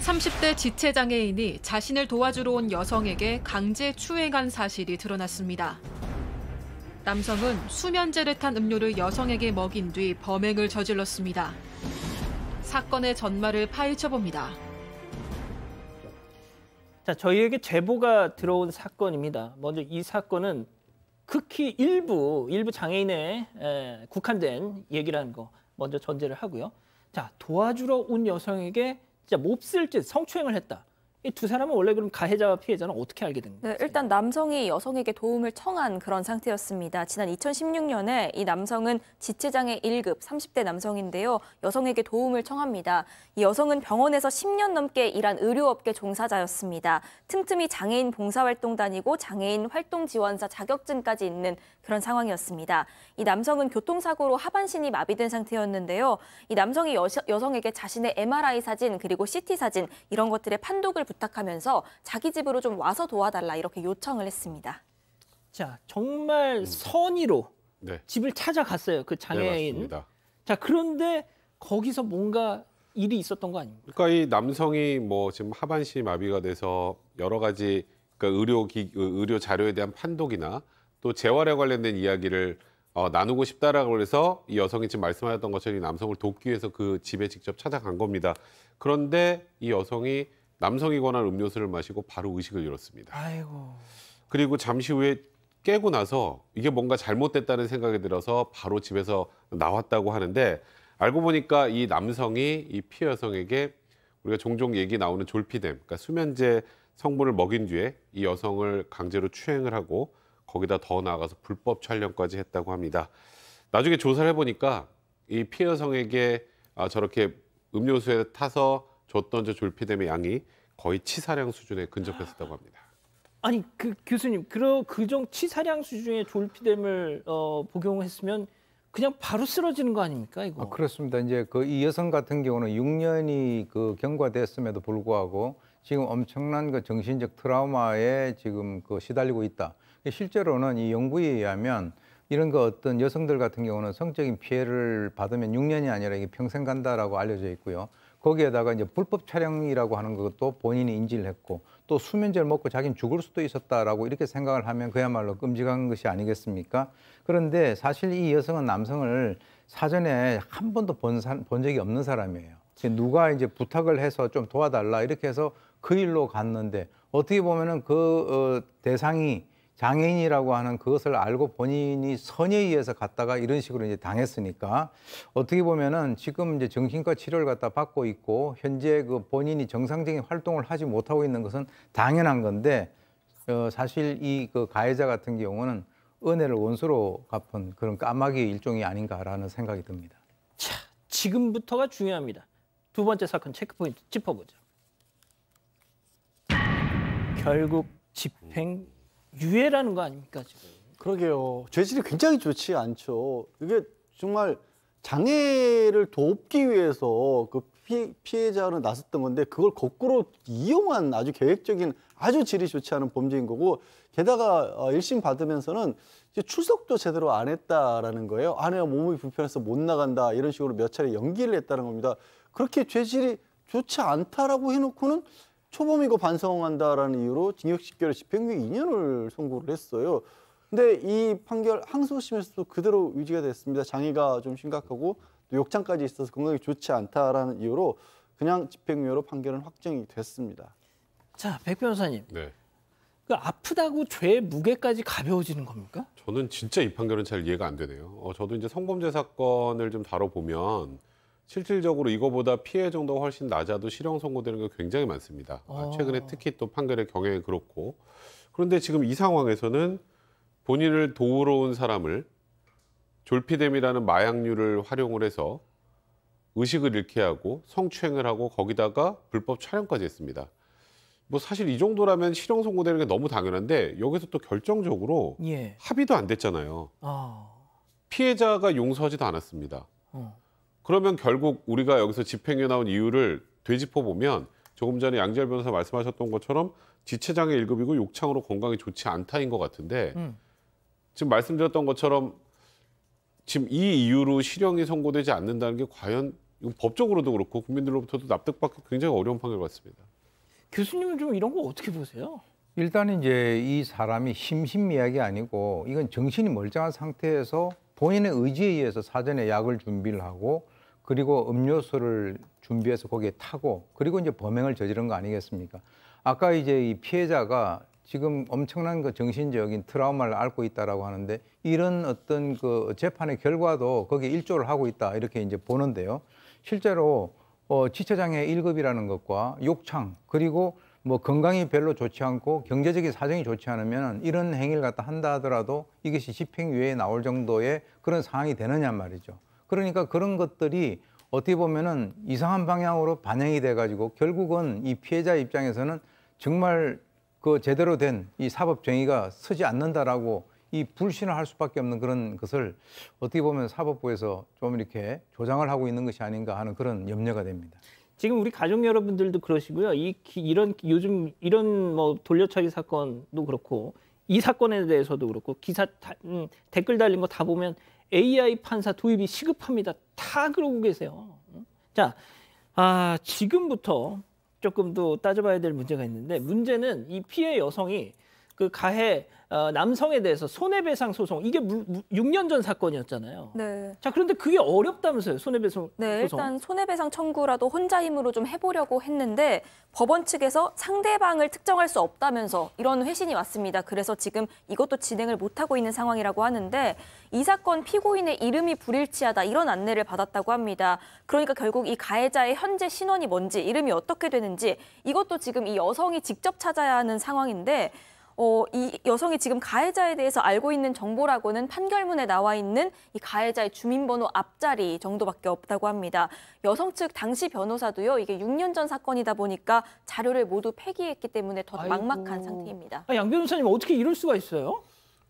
삼십 대 지체장애인이 자신을 도와주러 온 여성에게 강제 추행한 사실이 드러났습니다. 남성은 수면제를 탄 음료를 여성에게 먹인 뒤 범행을 저질렀습니다. 사건의 전말을 파헤쳐 봅니다. 자, 저희에게 제보가 들어온 사건입니다. 먼저 이 사건은 극히 일부 일부 장애인에 에, 국한된 얘기라는 거 먼저 전제를 하고요. 자, 도와주러 온 여성에게 진짜 몹쓸 짓 성추행을 했다. 이두 사람은 원래 그럼 가해자와 피해자는 어떻게 알게 된 네, 거예요? 네, 일단 남성이 여성에게 도움을 청한 그런 상태였습니다. 지난 2016년에 이 남성은 지체장애 1급 30대 남성인데요. 여성에게 도움을 청합니다. 이 여성은 병원에서 10년 넘게 일한 의료업계 종사자였습니다. 틈틈이 장애인 봉사활동단이고 장애인 활동지원사 자격증까지 있는 그런 상황이었습니다. 이 남성은 교통사고로 하반신이 마비된 상태였는데요. 이 남성이 여성에게 자신의 MRI 사진 그리고 CT 사진 이런 것들의 판독을 부탁하면서 자기 집으로 좀 와서 도와달라 이렇게 요청을 했습니다. 자, 정말 음. 선의로 네. 집을 찾아갔어요. 그 장애인. 네, 자, 그런데 거기서 뭔가 일이 있었던 거 아닙니까? 그러니까 이 남성이 뭐 지금 하반신 마비가 돼서 여러 가지 그러니까 의료 기 의료 자료에 대한 판독이나 또 재활에 관련된 이야기를 어, 나누고 싶다라고 해서 이 여성이 지금 말씀하셨던 것처럼 이 남성을 돕기 위해서 그 집에 직접 찾아간 겁니다. 그런데 이 여성이 남성이 권한 음료수를 마시고 바로 의식을 잃었습니다. 아이고. 그리고 잠시 후에 깨고 나서 이게 뭔가 잘못됐다는 생각이 들어서 바로 집에서 나왔다고 하는데 알고 보니까 이 남성이 이 피해 여성에게 우리가 종종 얘기 나오는 졸피뎀, 그러니까 수면제 성분을 먹인 뒤에 이 여성을 강제로 추행을 하고 거기다 더 나아가서 불법 촬영까지 했다고 합니다. 나중에 조사를 해보니까 이 피해 여성에게 아, 저렇게 음료수에 타서 줬던저 졸피뎀의 양이 거의 치사량 수준에 근접했었다고 합니다. 아니 그 교수님 그그정 치사량 수준의 졸피뎀을 어, 복용했으면 그냥 바로 쓰러지는 거 아닙니까 이거? 아, 그렇습니다. 이제 그이 여성 같은 경우는 6년이 그 경과됐음에도 불구하고 지금 엄청난 그 정신적 트라우마에 지금 그 시달리고 있다. 실제로는 이 연구에 의하면 이런 거 어떤 여성들 같은 경우는 성적인 피해를 받으면 6년이 아니라 이게 평생 간다라고 알려져 있고요. 거기에다가 이제 불법 촬영이라고 하는 것도 본인이 인지를 했고 또 수면제를 먹고 자기는 죽을 수도 있었다라고 이렇게 생각을 하면 그야말로 끔찍한 것이 아니겠습니까? 그런데 사실 이 여성은 남성을 사전에 한 번도 본, 사, 본 적이 없는 사람이에요. 누가 이제 부탁을 해서 좀 도와달라 이렇게 해서 그 일로 갔는데 어떻게 보면은 그 어, 대상이 장애인이라고 하는 그것을 알고 본인이 선에 의해서 갔다가 이런 식으로 이제 당했으니까 어떻게 보면은 지금 이제 정신과 치료를 갖다 받고 있고 현재 그 본인이 정상적인 활동을 하지 못하고 있는 것은 당연한 건데 어, 사실 이그 가해자 같은 경우는 은혜를 원수로 갚은 그런 까마귀의 일종이 아닌가라는 생각이 듭니다. 자, 지금부터가 중요합니다. 두 번째 사건 체크포인트 짚어보죠. 결국 집행 유해라는 거 아닙니까 지금? 그러게요. 죄질이 굉장히 좋지 않죠. 이게 정말 장애를 돕기 위해서 그 피해, 자로 나섰던 건데 그걸 거꾸로 이용한 아주 계획적인 아주 질이 좋지 않은 범죄인 거고 게다가 어, 일심 받으면서는 출석도 제대로 안 했다라는 거예요. 아내가 몸이 불편해서 못 나간다 이런 식으로 몇 차례 연기를 했다는 겁니다. 그렇게 죄질이 좋지 않다라고 해놓고는 초범이고 반성한다라는 이유로 징역 10개월 집행유예 2년을 선고를 했어요. 근데 이 판결 항소심에서도 그대로 유지가 됐습니다. 장애가 좀 심각하고 또 욕창까지 있어서 건강이 좋지 않다라는 이유로 그냥 집행유예로 판결은 확정이 됐습니다. 자, 백 변호사님. 네. 그 아프다고 죄의 무게까지 가벼워지는 겁니까? 저는 진짜 이 판결은 잘 이해가 안 되네요. 어, 저도 이제 성범죄 사건을 좀 다뤄보면 실질적으로 이거보다 피해 정도가 훨씬 낮아도 실형 선고되는 게 굉장히 많습니다. 아. 아. 최근에 특히 또 판결의 경향이 그렇고 그런데 지금 이 상황에서는 본인을 도우러 온 사람을 졸피뎀이라는 마약류를 활용을 해서 의식을 잃게 하고 성추행을 하고 거기다가 불법 촬영까지 했습니다. 뭐 사실 이 정도라면 실형 선고되는 게 너무 당연한데 여기서 또 결정적으로 예. 합의도 안 됐잖아요. 아. 피해자가 용서하지도 않았습니다. 어. 그러면 결국 우리가 여기서 집행유 나온 이유를 되짚어 보면 조금 전에 양지열 변호사 말씀하셨던 것처럼 지체장애 1급이고 욕창으로 건강이 좋지 않다인 것 같은데 음. 지금 말씀드렸던 것처럼 지금 이 이유로 실형이 선고되지 않는다는 게 과연 법적으로도 그렇고 국민들로부터도 납득받기 굉장히 어려운 판결 같습니다. 교수님은 좀 이런 거 어떻게 보세요? 일단은 이제 이 사람이 심신미약이 아니고 이건 정신이 멀쩡한 상태에서 본인의 의지에 의해서 사전에 약을 준비를 하고 그리고 음료수를 준비해서 거기에 타고 그리고 이제 범행을 저지른 거 아니겠습니까? 아까 이제 이 피해자가 지금 엄청난 그 정신적인 트라우마를 앓고 있다라고 하는데 이런 어떤 그 재판의 결과도 거기에 일조를 하고 있다 이렇게 이제 보는데요. 실제로 어, 지체장애 1급이라는 것과 욕창 그리고 뭐 건강이 별로 좋지 않고 경제적인 사정이 좋지 않으면 이런 행위를 갖다 한다 하더라도 이것이 집행유예에 나올 정도의 그런 상황이 되느냐 말이죠. 그러니까 그런 것들이 어떻게 보면은 이상한 방향으로 반영이 돼가지고 결국은 이 피해자 입장에서는 정말 그 제대로 된 이 사법 정의가 서지 않는다라고 이 불신을 할 수밖에 없는 그런 것을 어떻게 보면 사법부에서 좀 이렇게 조장을 하고 있는 것이 아닌가 하는 그런 염려가 됩니다. 지금 우리 가족 여러분들도 그러시고요. 이 이런 요즘 이런 뭐 돌려차기 사건도 그렇고 이 사건에 대해서도 그렇고 기사 다, 음, 댓글 달린 거 다 보면 AI 판사 도입이 시급합니다. 다 그러고 계세요. 자, 아, 지금부터 조금 더 따져봐야 될 문제가 있는데 문제는 이 피해 여성이 그 가해 어, 남성에 대해서 손해배상 소송 이게 무, 6년 전 사건이었잖아요. 네. 자 그런데 그게 어렵다면서요 손해배상 네, 소송. 일단 손해배상 청구라도 혼자 힘으로 좀 해보려고 했는데 법원 측에서 상대방을 특정할 수 없다면서 이런 회신이 왔습니다. 그래서 지금 이것도 진행을 못하고 있는 상황이라고 하는데 이 사건 피고인의 이름이 불일치하다 이런 안내를 받았다고 합니다. 그러니까 결국 이 가해자의 현재 신원이 뭔지 이름이 어떻게 되는지 이것도 지금 이 여성이 직접 찾아야 하는 상황인데. 어, 이 여성이 지금 가해자에 대해서 알고 있는 정보라고는 판결문에 나와 있는 이 가해자의 주민번호 앞자리 정도밖에 없다고 합니다. 여성 측 당시 변호사도요. 이게 6년 전 사건이다 보니까 자료를 모두 폐기했기 때문에 더 막막한 아이고. 상태입니다. 아, 양 변호사님 어떻게 이럴 수가 있어요?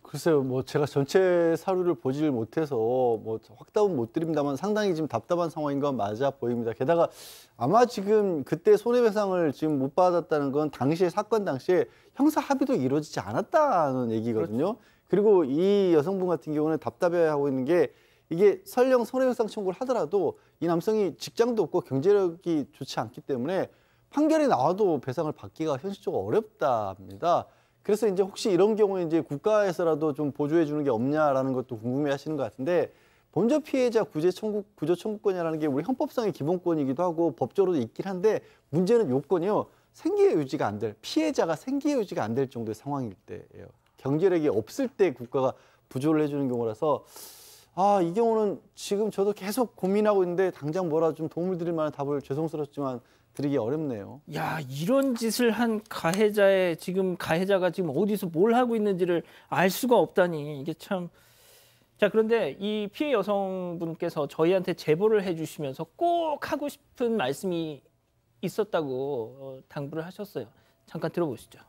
글쎄요, 뭐 제가 전체 사료를 보지를 못해서 뭐 확답은 못 드립니다만 상당히 지금 답답한 상황인 건 맞아 보입니다. 게다가 아마 지금 그때 손해배상을 지금 못 받았다는 건 당시에 사건 당시에 형사 합의도 이루어지지 않았다는 얘기거든요. 그렇죠. 그리고 이 여성분 같은 경우는 답답해하고 있는 게 이게 설령 손해배상 청구를 하더라도 이 남성이 직장도 없고 경제력이 좋지 않기 때문에 판결이 나와도 배상을 받기가 현실적으로 어렵답니다. 그래서 이제 혹시 이런 경우에 이제 국가에서라도 좀 보조해 주는 게 없냐라는 것도 궁금해 하시는 것 같은데 먼저 피해자 구제 청구 구조 청구권이라는 게 우리 헌법상의 기본권이기도 하고 법적으로도 있긴 한데 문제는 요건이요. 생계의 유지가 안 될 피해자가 생계의 유지가 안 될 정도의 상황일 때예요. 경제력이 없을 때 국가가 부조를 해 주는 경우라서 아, 이 경우는 지금 저도 계속 고민하고 있는데 당장 뭐라 좀 도움을 드릴 만한 답을 죄송스럽지만 드리기 어렵네요. 야 이런 짓을 한 가해자의 지금 가해자가 지금 어디서 뭘 하고 있는지를 알 수가 없다니 이게 참. 자 그런데 이 피해 여성분께서 저희한테 제보를 해주시면서 꼭 하고 싶은 말씀이 있었다고 어, 당부를 하셨어요. 잠깐 들어보시죠.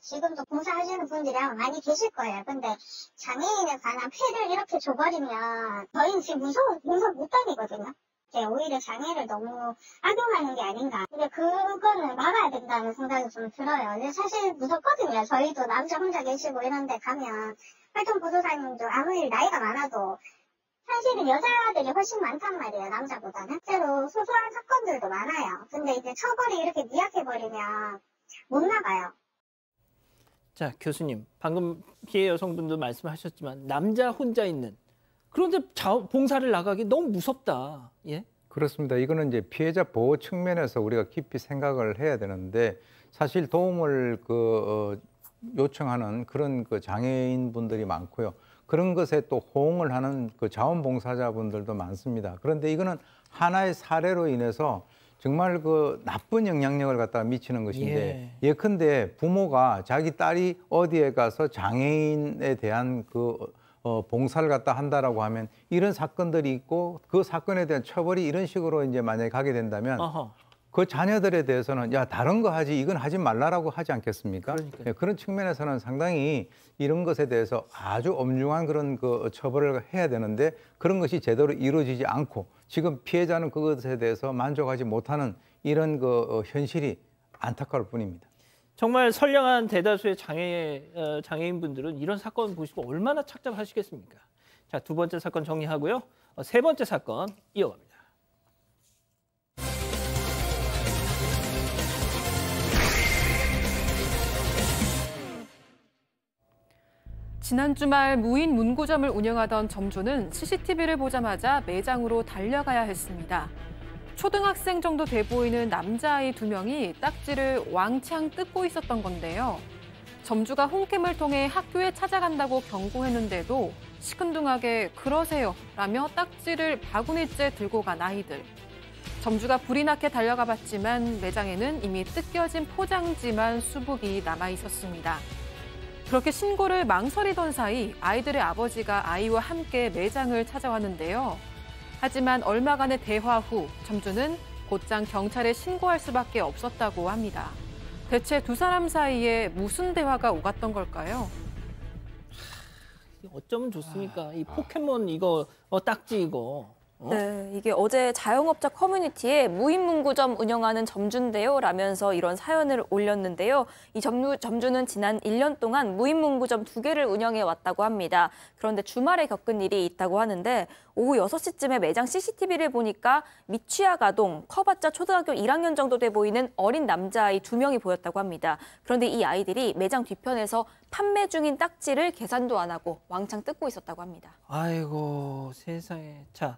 지금도 봉사하시는 분들이랑 많이 계실 거예요. 근데 장애인에 관한 폐를 이렇게 줘버리면 저희는 지금 무서운 봉사 못 다니거든요. 때 오히려 장애를 너무 악용하는 게 아닌가. 근데 그거는 막아야 된다는 생각이 좀 들어요. 사실 무섭거든요. 저희도 남자 혼자 계시고 이런데 가면 활동 보조사님도 아무리 나이가 많아도 사실은 여자들이 훨씬 많단 말이에요, 남자보다는. 실제로 소소한 사건들도 많아요. 근데 이제 처벌이 이렇게 미약해버리면 못 나가요. 자, 교수님. 방금 피해 여성분도 말씀하셨지만, 남자 혼자 있는 그런데 자 봉사를 나가기 너무 무섭다. 예? 그렇습니다. 이거는 이제 피해자 보호 측면에서 우리가 깊이 생각을 해야 되는데 사실 도움을 그 어, 요청하는 그런 그 장애인 분들이 많고요. 그런 것에 또 호응을 하는 그 자원봉사자분들도 많습니다. 그런데 이거는 하나의 사례로 인해서 정말 그 나쁜 영향력을 갖다가 미치는 것인데 예. 예컨대 부모가 자기 딸이 어디에 가서 장애인에 대한 그 어, 봉사를 갖다 한다라고 하면 이런 사건들이 있고 그 사건에 대한 처벌이 이런 식으로 이제 만약에 가게 된다면 어허. 그 자녀들에 대해서는 야 다른 거 하지 이건 하지 말라라고 하지 않겠습니까? 네, 그런 측면에서는 상당히 이런 것에 대해서 아주 엄중한 그런 그 처벌을 해야 되는데 그런 것이 제대로 이루어지지 않고 지금 피해자는 그것에 대해서 만족하지 못하는 이런 그 어, 현실이 안타까울 뿐입니다. 정말 선량한 대다수의 장애, 어, 장애인분들은 이런 사건 보시고 얼마나 착잡하시겠습니까? 자, 두 번째 사건 정리하고요. 어, 세 번째 사건 이어갑니다. 지난 주말 무인 문구점을 운영하던 점주는 CCTV를 보자마자 매장으로 달려가야 했습니다. 초등학생 정도 돼 보이는 남자아이 두 명이 딱지를 왕창 뜯고 있었던 건데요. 점주가 홈캠을 통해 학교에 찾아간다고 경고했는데도 시큰둥하게 그러세요 라며 딱지를 바구니째 들고 간 아이들. 점주가 불이 나게 달려가 봤지만 매장에는 이미 뜯겨진 포장지만 수북이 남아 있었습니다. 그렇게 신고를 망설이던 사이 아이들의 아버지가 아이와 함께 매장을 찾아왔는데요. 하지만 얼마간의 대화 후 점주는 곧장 경찰에 신고할 수밖에 없었다고 합니다. 대체 두 사람 사이에 무슨 대화가 오갔던 걸까요? 어쩌면 좋습니까? 이 아. 포켓몬 이거 어, 딱지 이거 어? 네, 이게 어제 자영업자 커뮤니티에 무인문구점 운영하는 점주인데요 라면서 이런 사연을 올렸는데요. 이 점주, 점주는 지난 1년 동안 무인문구점 2 개를 운영해 왔다고 합니다. 그런데 주말에 겪은 일이 있다고 하는데 오후 6시쯤에 매장 CCTV를 보니까 미취학 아동, 커봤자 초등학교 1학년 정도 돼 보이는 어린 남자아이 2 명이 보였다고 합니다. 그런데 이 아이들이 매장 뒤편에서 판매 중인 딱지를 계산도 안 하고 왕창 뜯고 있었다고 합니다. 아이고 세상에. 자.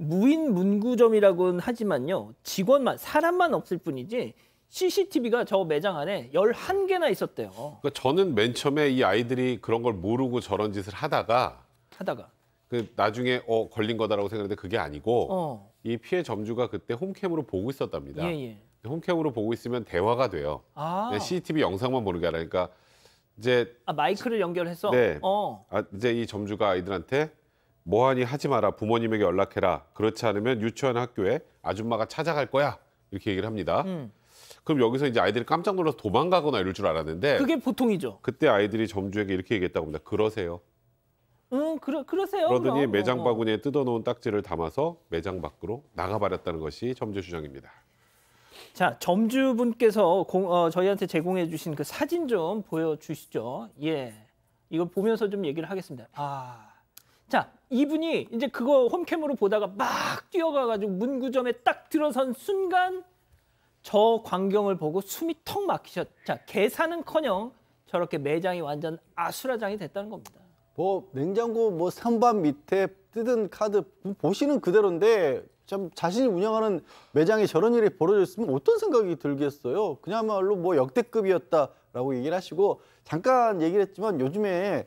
무인 문구점이라고는 하지만요. 직원만 사람만 없을 뿐이지 CCTV가 저 매장 안에 11개나 있었대요. 그러니까 저는 맨 처음에 이 아이들이 그런 걸 모르고 저런 짓을 하다가 하다가 그 나중에 어 걸린 거다라고 생각했는데 그게 아니고 어. 이 피해 점주가 그때 홈캠으로 보고 있었답니다. 예, 예. 홈캠으로 보고 있으면 대화가 돼요. 아. 네, CCTV 영상만 보는 게 아니라 니까 그러니까 이제 아, 마이크를 연결해서 네. 어. 아, 이제 이 점주가 아이들한테 뭐하니 하지 마라 부모님에게 연락해라 그렇지 않으면 유치원 학교에 아줌마가 찾아갈 거야 이렇게 얘기를 합니다. 음. 그럼 여기서 이제 아이들이 깜짝 놀라서 도망가거나 이럴 줄 알았는데 그게 보통이죠. 그때 아이들이 점주에게 이렇게 얘기했다고 합니다. 그러세요. 응, 음, 그러, 그러세요. 그러더니 그럼. 어, 매장 어. 바구니에 뜯어놓은 딱지를 담아서 매장 밖으로 나가버렸다는 것이 점주 주장입니다. 자, 점주분께서 공, 어, 저희한테 제공해 주신 그 사진 좀 보여주시죠. 예, 이거 보면서 좀 얘기를 하겠습니다. 아, 자, 이분이 이제 그거 홈캠으로 보다가 막 뛰어가가지고 문구점에 딱 들어선 순간 저 광경을 보고 숨이 턱 막히셨. 자, 계산은커녕 저렇게 매장이 완전 아수라장이 됐다는 겁니다. 뭐 냉장고 뭐 선반 밑에 뜯은 카드 뭐 보시는 그대로인데 참 자신이 운영하는 매장에 저런 일이 벌어졌으면 어떤 생각이 들겠어요? 그냥말로 뭐 역대급이었다라고 얘기를 하시고 잠깐 얘기를 했지만 요즘에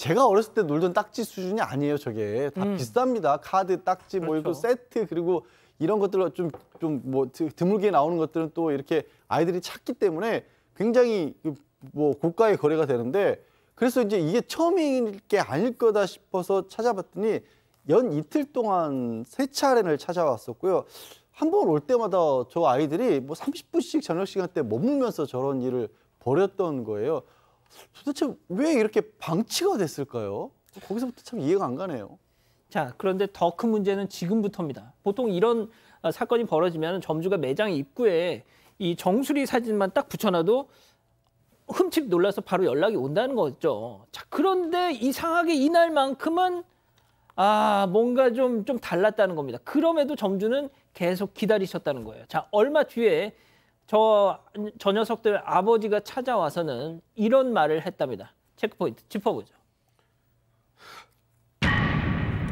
제가 어렸을 때 놀던 딱지 수준이 아니에요, 저게. 다 음. 비쌉니다. 카드, 딱지, 그렇죠. 뭐 이거 그렇죠. 세트 그리고 이런 것들로 좀좀 뭐 드물게 나오는 것들은 또 이렇게 아이들이 찾기 때문에 굉장히 그 뭐 고가의 거래가 되는데 그래서 이제 이게 처음일 게 아닐 거다 싶어서 찾아봤더니 연 이틀 동안 세 차례를 찾아왔었고요. 한 번 올 때마다 저 아이들이 뭐 30분씩 저녁 시간 때 머물면서 저런 일을 벌였던 거예요. 도대체 왜 이렇게 방치가 됐을까요? 거기서부터 참 이해가 안 가네요. 자, 그런데 더 큰 문제는 지금부터입니다. 보통 이런 어, 사건이 벌어지면 점주가 매장 입구에 이 정수리 사진만 딱 붙여놔도 흠칫 놀라서 바로 연락이 온다는 거죠. 자, 그런데 이상하게 이날만큼은 아, 뭔가 좀, 좀 달랐다는 겁니다. 그럼에도 점주는 계속 기다리셨다는 거예요. 자, 얼마 뒤에 저, 저 녀석들 아버지가 찾아와서는 이런 말을 했답니다. 체크포인트 짚어보죠.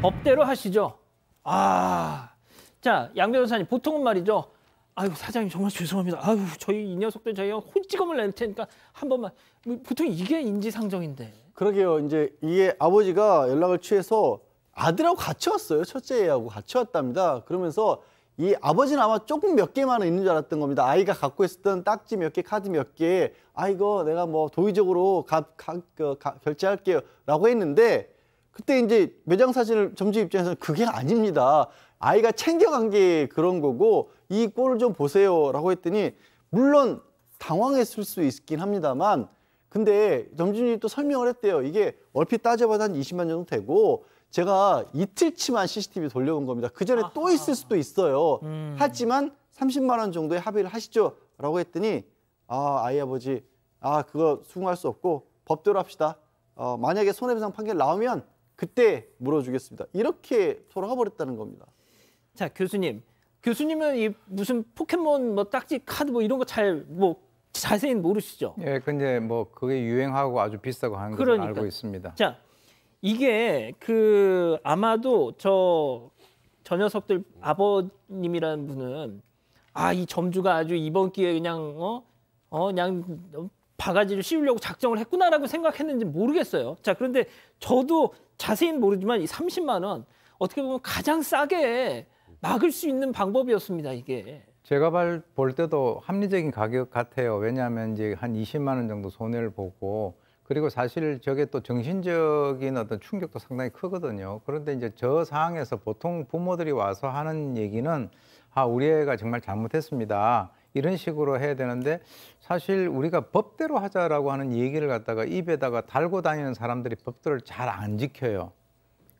법대로 하시죠. 아, 자, 양 변호사님, 보통은 말이죠. 아유, 사장님 정말 죄송합니다. 아유, 저희 이 녀석들 저희가 혼찌검을 낼 테니까 한 번만. 뭐, 보통 이게 인지상정인데. 그러게요. 이제 이게 아버지가 연락을 취해서 아들하고 같이 왔어요. 첫째 애하고 같이 왔답니다. 그러면서 이 아버지는 아마 조금 몇 개만 있는 줄 알았던 겁니다. 아이가 갖고 있었던 딱지 몇 개, 카드 몇 개, 아, 이거 내가 뭐 도의적으로 가, 가, 그 가, 결제할게요. 라고 했는데, 그때 이제 매장 사진을 점주 입장에서는 그게 아닙니다. 아이가 챙겨간 게 그런 거고, 이 꼴을 좀 보세요. 라고 했더니, 물론 당황했을 수 있긴 합니다만, 근데 점주님이 또 설명을 했대요. 이게 얼핏 따져봐도 한 20만 정도 되고, 제가 이틀치만 CCTV 돌려본 겁니다. 그 전에 또 있을 수도 있어요. 음. 하지만 30만 원 정도의 합의를 하시죠. 라고 했더니 아, 아이 아버지 아, 그거 수긍할 수 없고 법대로 합시다. 어, 만약에 손해배상 판결 나오면 그때 물어주겠습니다. 이렇게 돌아가 버렸다는 겁니다. 자, 교수님. 교수님은 이 무슨 포켓몬 뭐 딱지 카드 뭐 이런 거 잘 뭐 자세히 모르시죠? 예, 근데 뭐 그게 유행하고 아주 비싸고 하는 걸 그러니까. 알고 있습니다. 자, 이게 그 아마도 저저 녀석들 아버님이라는 분은 아이 점주가 아주 이번 기회에 그냥 어, 어 그냥 바가지를 씌우려고 작정을 했구나라고 생각했는지 모르겠어요. 자 그런데 저도 자세히는 모르지만 이 30만 원 어떻게 보면 가장 싸게 막을 수 있는 방법이었습니다 이게. 제가 볼 때도 합리적인 가격 같아요. 왜냐하면 이제 한 20만 원 정도 손해를 보고 그리고 사실 저게 또 정신적인 어떤 충격도 상당히 크거든요. 그런데 이제 저 상황에서 보통 부모들이 와서 하는 얘기는 아, 우리 애가 정말 잘못했습니다. 이런 식으로 해야 되는데 사실 우리가 법대로 하자라고 하는 얘기를 갖다가 입에다가 달고 다니는 사람들이 법들을 잘 안 지켜요.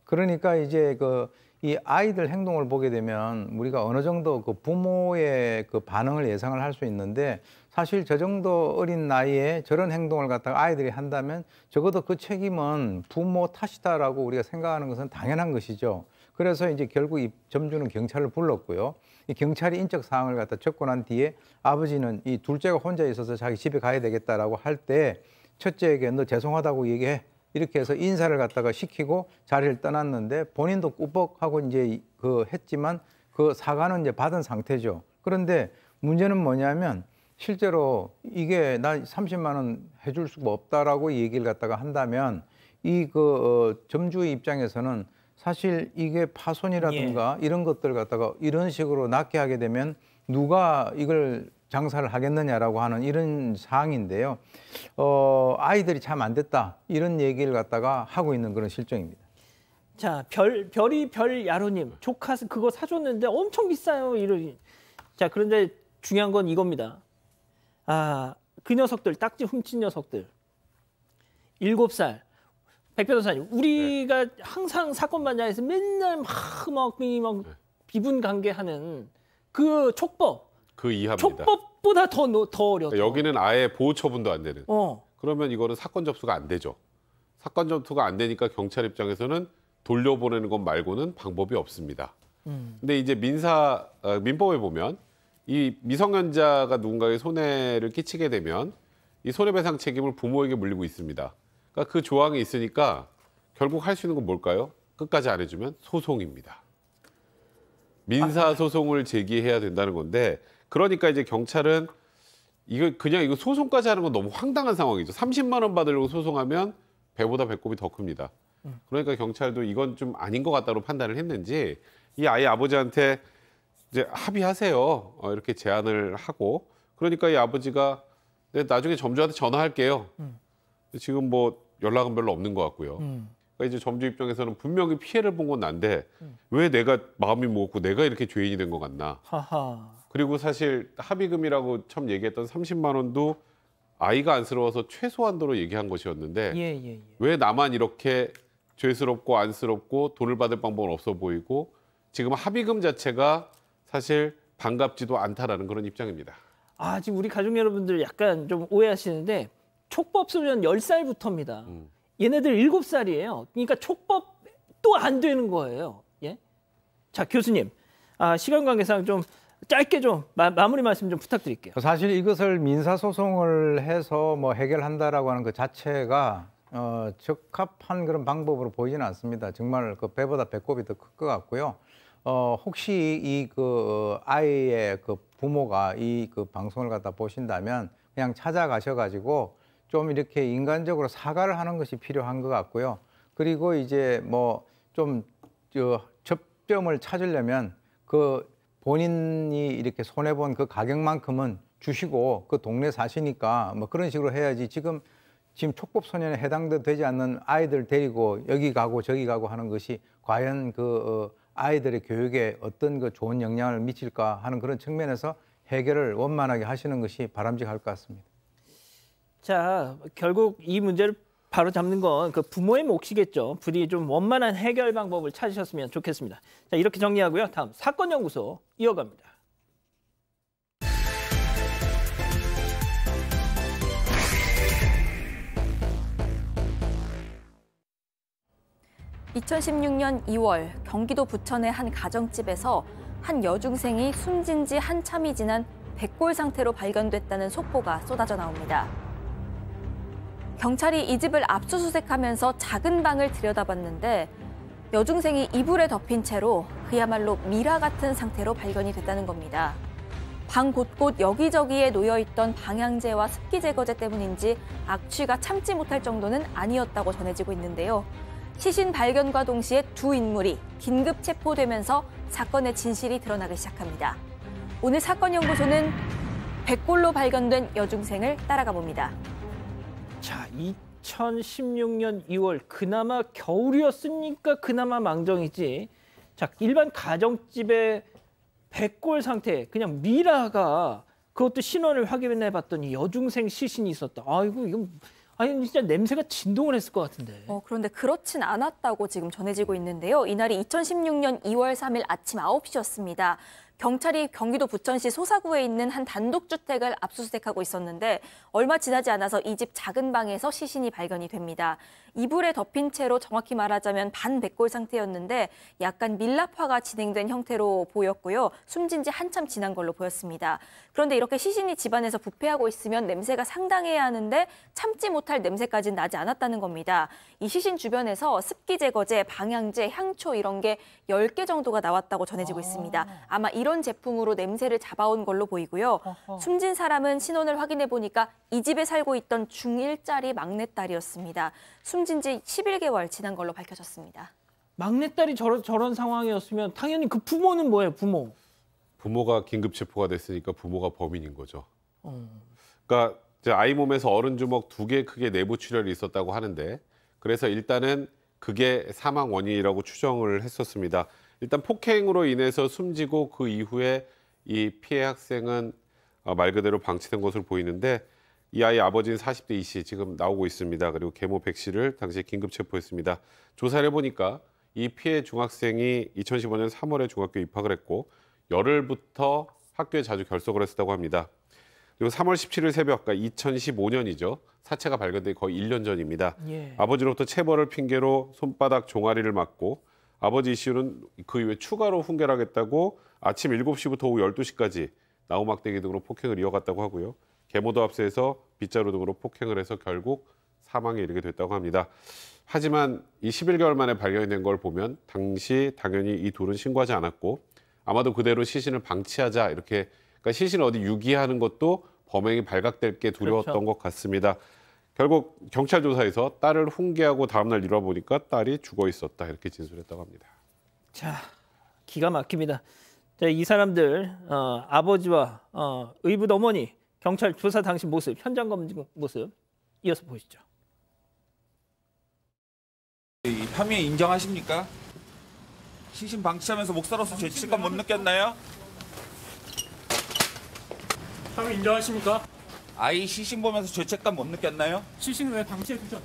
그러니까 이제 그이 아이들 행동을 보게 되면 우리가 어느 정도 그 부모의 그 반응을 예상을 할 수 있는데 사실 저 정도 어린 나이에 저런 행동을 갖다가 아이들이 한다면 적어도 그 책임은 부모 탓이다라고 우리가 생각하는 것은 당연한 것이죠. 그래서 이제 결국 이 점주는 경찰을 불렀고요. 이 경찰이 인적 사항을 갖다 접근한 뒤에 아버지는 이 둘째가 혼자 있어서 자기 집에 가야 되겠다라고 할 때 첫째에게 너 죄송하다고 얘기해. 이렇게 해서 인사를 갖다가 시키고 자리를 떠났는데 본인도 꾸벅하고 이제 그 했지만 그 사과는 이제 받은 상태죠. 그런데 문제는 뭐냐면 실제로 이게 나 30만 원 해줄 수가 없다라고 얘기를 갖다가 한다면 이그 어, 점주의 입장에서는 사실 이게 파손이라든가 예. 이런 것들 갖다가 이런 식으로 낮게 하게 되면 누가 이걸 장사를 하겠느냐라고 하는 이런 사항인데요. 어, 아이들이 참 안 됐다 이런 얘기를 갖다가 하고 있는 그런 실정입니다. 자, 별 별이 별 야로님 조카 그거 사줬는데 엄청 비싸요 이런. 자 그런데 중요한 건 이겁니다. 아그 녀석들 딱지 훔친 녀석들. 일곱 살백 변호사님, 우리가 네. 항상 사건 반장에서 맨날 막막 막, 네. 비분 관계하는 그 촉법 그 이하입니다. 촉법보다 더, 더 어렵죠. 그러니까 여기는 아예 보호 처분도 안 되는. 어. 그러면 이거는 사건 접수가 안 되죠. 사건 접수가 안 되니까 경찰 입장에서는 돌려보내는 것 말고는 방법이 없습니다. 음. 근데 이제 민사 어, 민법에 보면 이 미성년자가 누군가의 손해를 끼치게 되면 이 손해배상 책임을 부모에게 물리고 있습니다. 그러니까 그 조항이 있으니까 결국 할 수 있는 건 뭘까요? 끝까지 안 해주면 소송입니다. 민사 소송을 제기해야 된다는 건데 그러니까 이제 경찰은 이거 그냥 이거 소송까지 하는 건 너무 황당한 상황이죠. 30만 원 받으려고 소송하면 배보다 배꼽이 더 큽니다. 그러니까 경찰도 이건 좀 아닌 것 같다로 판단을 했는지 이 아이 아버지한테 이제 합의하세요 어, 이렇게 제안을 하고 그러니까 이 아버지가 네, 나중에 점주한테 전화할게요. 음. 지금 뭐 연락은 별로 없는 것 같고요. 음. 그러니까 이제 점주 입장에서는 분명히 피해를 본 건 난데 음. 왜 내가 마음이 먹고 내가 이렇게 죄인이 된 것 같나. 하하. 그리고 사실 합의금이라고 처음 얘기했던 30만 원도 아이가 안쓰러워서 최소한도로 얘기한 것이었는데 예, 예, 예. 왜 나만 이렇게 죄스럽고 안쓰럽고 돈을 받을 방법은 없어 보이고 지금 합의금 자체가 사실 반갑지도 않다라는 그런 입장입니다. 아 지금 우리 가족 여러분들 약간 좀 오해하시는데 촉법 소년 10살부터입니다. 음. 얘네들 7살이에요. 그러니까 촉법 또 안 되는 거예요. 예? 자 교수님 아, 시간 관계상 좀 짧게 좀 마, 마 무리 말씀 좀 부탁드릴게요. 사실 이것을 민사 소송을 해서 뭐 해결한다라고 하는 그 자체가 어, 적합한 그런 방법으로 보이지는 않습니다. 정말 그 배보다 배꼽이 더 클 것 같고요. 어, 혹시 이그 어, 아이의 그 부모가 이 그 방송을 갖다 보신다면 그냥 찾아가셔가지고 좀 이렇게 인간적으로 사과를 하는 것이 필요한 것 같고요. 그리고 이제 뭐좀 접점을 찾으려면 그 본인이 이렇게 손해본 그 가격만큼은 주시고 그 동네 사시니까 뭐 그런 식으로 해야지 지금 지금 촉법소년에 해당되지 않는 아이들 데리고 여기 가고 저기 가고 하는 것이 과연 그 어, 아이들의 교육에 어떤 그 좋은 영향을 미칠까 하는 그런 측면에서 해결을 원만하게 하시는 것이 바람직할 것 같습니다. 자, 결국 이 문제를 바로 잡는 건 그 부모의 몫이겠죠. 부디 좀 원만한 해결 방법을 찾으셨으면 좋겠습니다. 자, 이렇게 정리하고요. 다음 사건 연구소 이어갑니다. (2016년 2월) 경기도 부천의 한 가정집에서 한 여중생이 숨진 지 한참이 지난 백골 상태로 발견됐다는 속보가 쏟아져 나옵니다. 경찰이 이 집을 압수수색하면서 작은 방을 들여다봤는데 여중생이 이불에 덮인 채로 그야말로 미라 같은 상태로 발견이 됐다는 겁니다. 방 곳곳 여기저기에 놓여있던 방향제와 습기 제거제 때문인지 악취가 참지 못할 정도는 아니었다고 전해지고 있는데요. 시신 발견과 동시에 두 인물이 긴급 체포되면서 사건의 진실이 드러나기 시작합니다. 오늘 사건연구소는 백골로 발견된 여중생을 따라가 봅니다. 2016년 2월 그나마 겨울이었으니까 그나마 망정이지. 자 일반 가정집에 백골 상태 그냥 미라가 그것도 신원을 확인해 봤더니 여중생 시신이 있었다. 아이고 이건 아니 진짜 냄새가 진동을 했을 것 같은데. 어, 그런데 그렇진 않았다고 지금 전해지고 있는데요. 이날이 2016년 2월 3일 아침 9시였습니다. 경찰이 경기도 부천시 소사구에 있는 한 단독주택을 압수수색하고 있었는데 얼마 지나지 않아서 이 집 작은 방에서 시신이 발견이 됩니다. 이불에 덮인 채로 정확히 말하자면 반백골 상태였는데 약간 밀랍화가 진행된 형태로 보였고요. 숨진 지 한참 지난 걸로 보였습니다. 그런데 이렇게 시신이 집안에서 부패하고 있으면 냄새가 상당해야 하는데 참지 못할 냄새까지는 나지 않았다는 겁니다. 이 시신 주변에서 습기 제거제, 방향제, 향초 이런 게 10개 정도가 나왔다고 전해지고 아. 있습니다. 아마 이런 제품으로 냄새를 잡아온 걸로 보이고요. 숨진 사람은 신원을 확인해 보니까 이 집에 살고 있던 중1짜리 막내딸이었습니다. 숨진 지 11개월 지난 걸로 밝혀졌습니다. 막내딸이 저런, 저런 상황이었으면 당연히 그 부모는 뭐예요, 부모? 부모가 긴급 체포가 됐으니까 부모가 범인인 거죠. 어. 그러니까 아이 몸에서 어른 주먹 두 개 크게 내부 출혈이 있었다고 하는데 그래서 일단은 그게 사망 원인이라고 추정을 했었습니다. 일단 폭행으로 인해서 숨지고 그 이후에 이 피해 학생은 어, 말 그대로 방치된 것으로 보이는데 이 아이 의 아버지는 40대 이씨 지금 나오고 있습니다. 그리고 계모 백 씨를 당시에 긴급 체포했습니다. 조사를 해보니까 이 피해 중학생이 2015년 3월에 중학교 입학을 했고 열흘부터 학교에 자주 결석을 했었다고 합니다. 그리고 3월 17일 새벽, 그까 그러니까 2015년이죠. 사체가 발견된 거의 1년 전입니다. 예. 아버지로부터 체벌을 핑계로 손바닥 종아리를 맞고 아버지 이씨는그 이후에 추가로 훈계를 하겠다고 아침 7시부터 오후 12시까지 나우막대기 등으로 폭행을 이어갔다고 하고요. 개모도 앞세에서 빗자루 등으로 폭행을 해서 결국 사망에 이르게 됐다고 합니다. 하지만 이 11개월 만에 발견된 걸 보면 당시 당연히 이 둘은 신고하지 않았고 아마도 그대로 시신을 방치하자 이렇게 그러니까 시신 을 어디 유기하는 것도 범행이 발각될 게 두려웠던 그렇죠. 것 같습니다. 결국 경찰 조사에서 딸을 훈계하고 다음날 일어보니까 딸이 죽어 있었다 이렇게 진술했다고 합니다. 자, 기가 막힙니다. 자, 이 사람들 어, 아버지와 어, 의붓 어머니 경찰 조사 당시 모습, 현장 검증 모습 이어서 보시죠. 혐의 인정하십니까? 시신 방치하면서 목사로서 죄책감 못 느꼈나요? 혐의 인정하십니까? 아이 시신 보면서 죄책감 못 느꼈나요? 시신왜 방치해 두지 않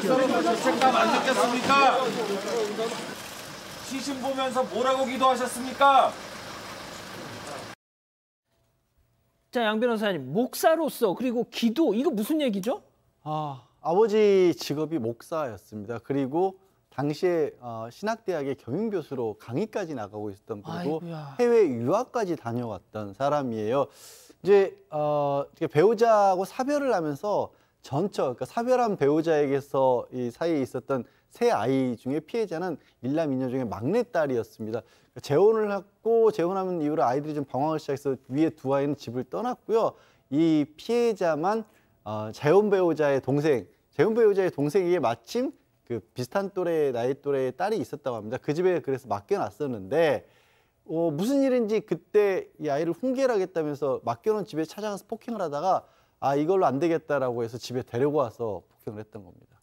죄책감 안 느꼈습니까? 시신 보면서 뭐라고 기도하셨습니까? 자, 양 변호사님, 목사로서 그리고 기도 이거 무슨 얘기죠? 아, 아버지 직업이 목사였습니다. 그리고 당시에 어, 신학대학의 경영교수로 강의까지 나가고 있었던 분이고 해외 유학까지 다녀왔던 사람이에요. 이제 어, 배우자하고 사별을 하면서 전처, 그러니까 사별한 배우자에게서 이 사이에 있었던 세 아이 중에 피해자는 일남이녀 중에 막내딸이었습니다. 그러니까 재혼을 했고 재혼하면 이후로 아이들이 좀 방황을 시작해서 위에 두 아이는 집을 떠났고요. 이 피해자만 어, 재혼 배우자의 동생, 재혼 배우자의 동생에게 마침 그 비슷한 또래 나이 또래의 딸이 있었다고 합니다. 그 집에 그래서 맡겨놨었는데 어, 무슨 일인지 그때 이 아이를 훈계를 하겠다면서 맡겨놓은 집에 찾아가서 폭행을 하다가 아 이걸로 안 되겠다라고 해서 집에 데려고 와서 폭행을 했던 겁니다.